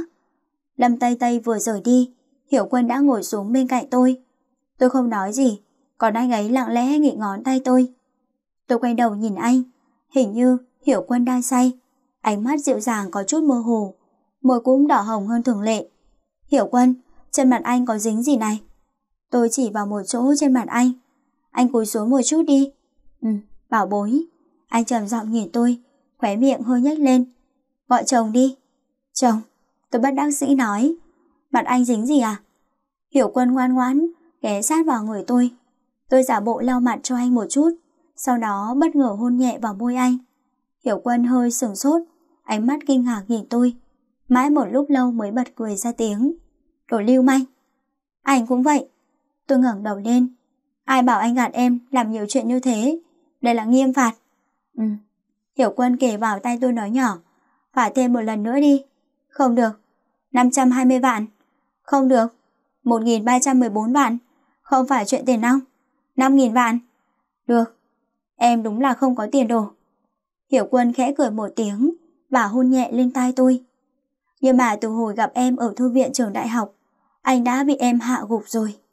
Lâm Tây Tây vừa rời đi, Hiểu quân đã ngồi xuống bên cạnh tôi. Tôi không nói gì, còn anh ấy lặng lẽ nghỉ ngón tay tôi. Tôi quay đầu nhìn anh, hình như Hiểu quân đang say. Ánh mắt dịu dàng có chút mơ hồ, môi cũng đỏ hồng hơn thường lệ. Hiểu quân, chân mặt anh có dính gì này? Tôi chỉ vào một chỗ trên mặt anh. Anh cúi xuống một chút đi. Ừ, bảo bối. Anh trầm giọng nhìn tôi, khóe miệng hơi nhếch lên. Gọi chồng đi. Chồng, tôi bất đắc sĩ nói. Mặt anh dính gì à? Hiểu quân ngoan ngoãn, ghé sát vào người tôi. Tôi giả bộ lau mặt cho anh một chút, sau đó bất ngờ hôn nhẹ vào môi anh. Hiểu quân hơi sửng sốt, ánh mắt kinh ngạc nhìn tôi. Mãi một lúc lâu mới bật cười ra tiếng đồ lưu manh. Anh cũng vậy. Tôi ngẩng đầu lên. Ai bảo anh gạt em làm nhiều chuyện như thế? Đây là nghiêm phạt. Ừ. Hiểu quân kề vào tay tôi nói nhỏ. Phải thêm một lần nữa đi. Không được. 520 vạn. Không được. 1.314 vạn. Không phải chuyện tiền nong. 5.000 vạn. Được. Em đúng là không có tiền đồ. Hiểu quân khẽ cười một tiếng và hôn nhẹ lên tai tôi. Nhưng mà từ hồi gặp em ở thư viện trường đại học, anh đã bị em hạ gục rồi.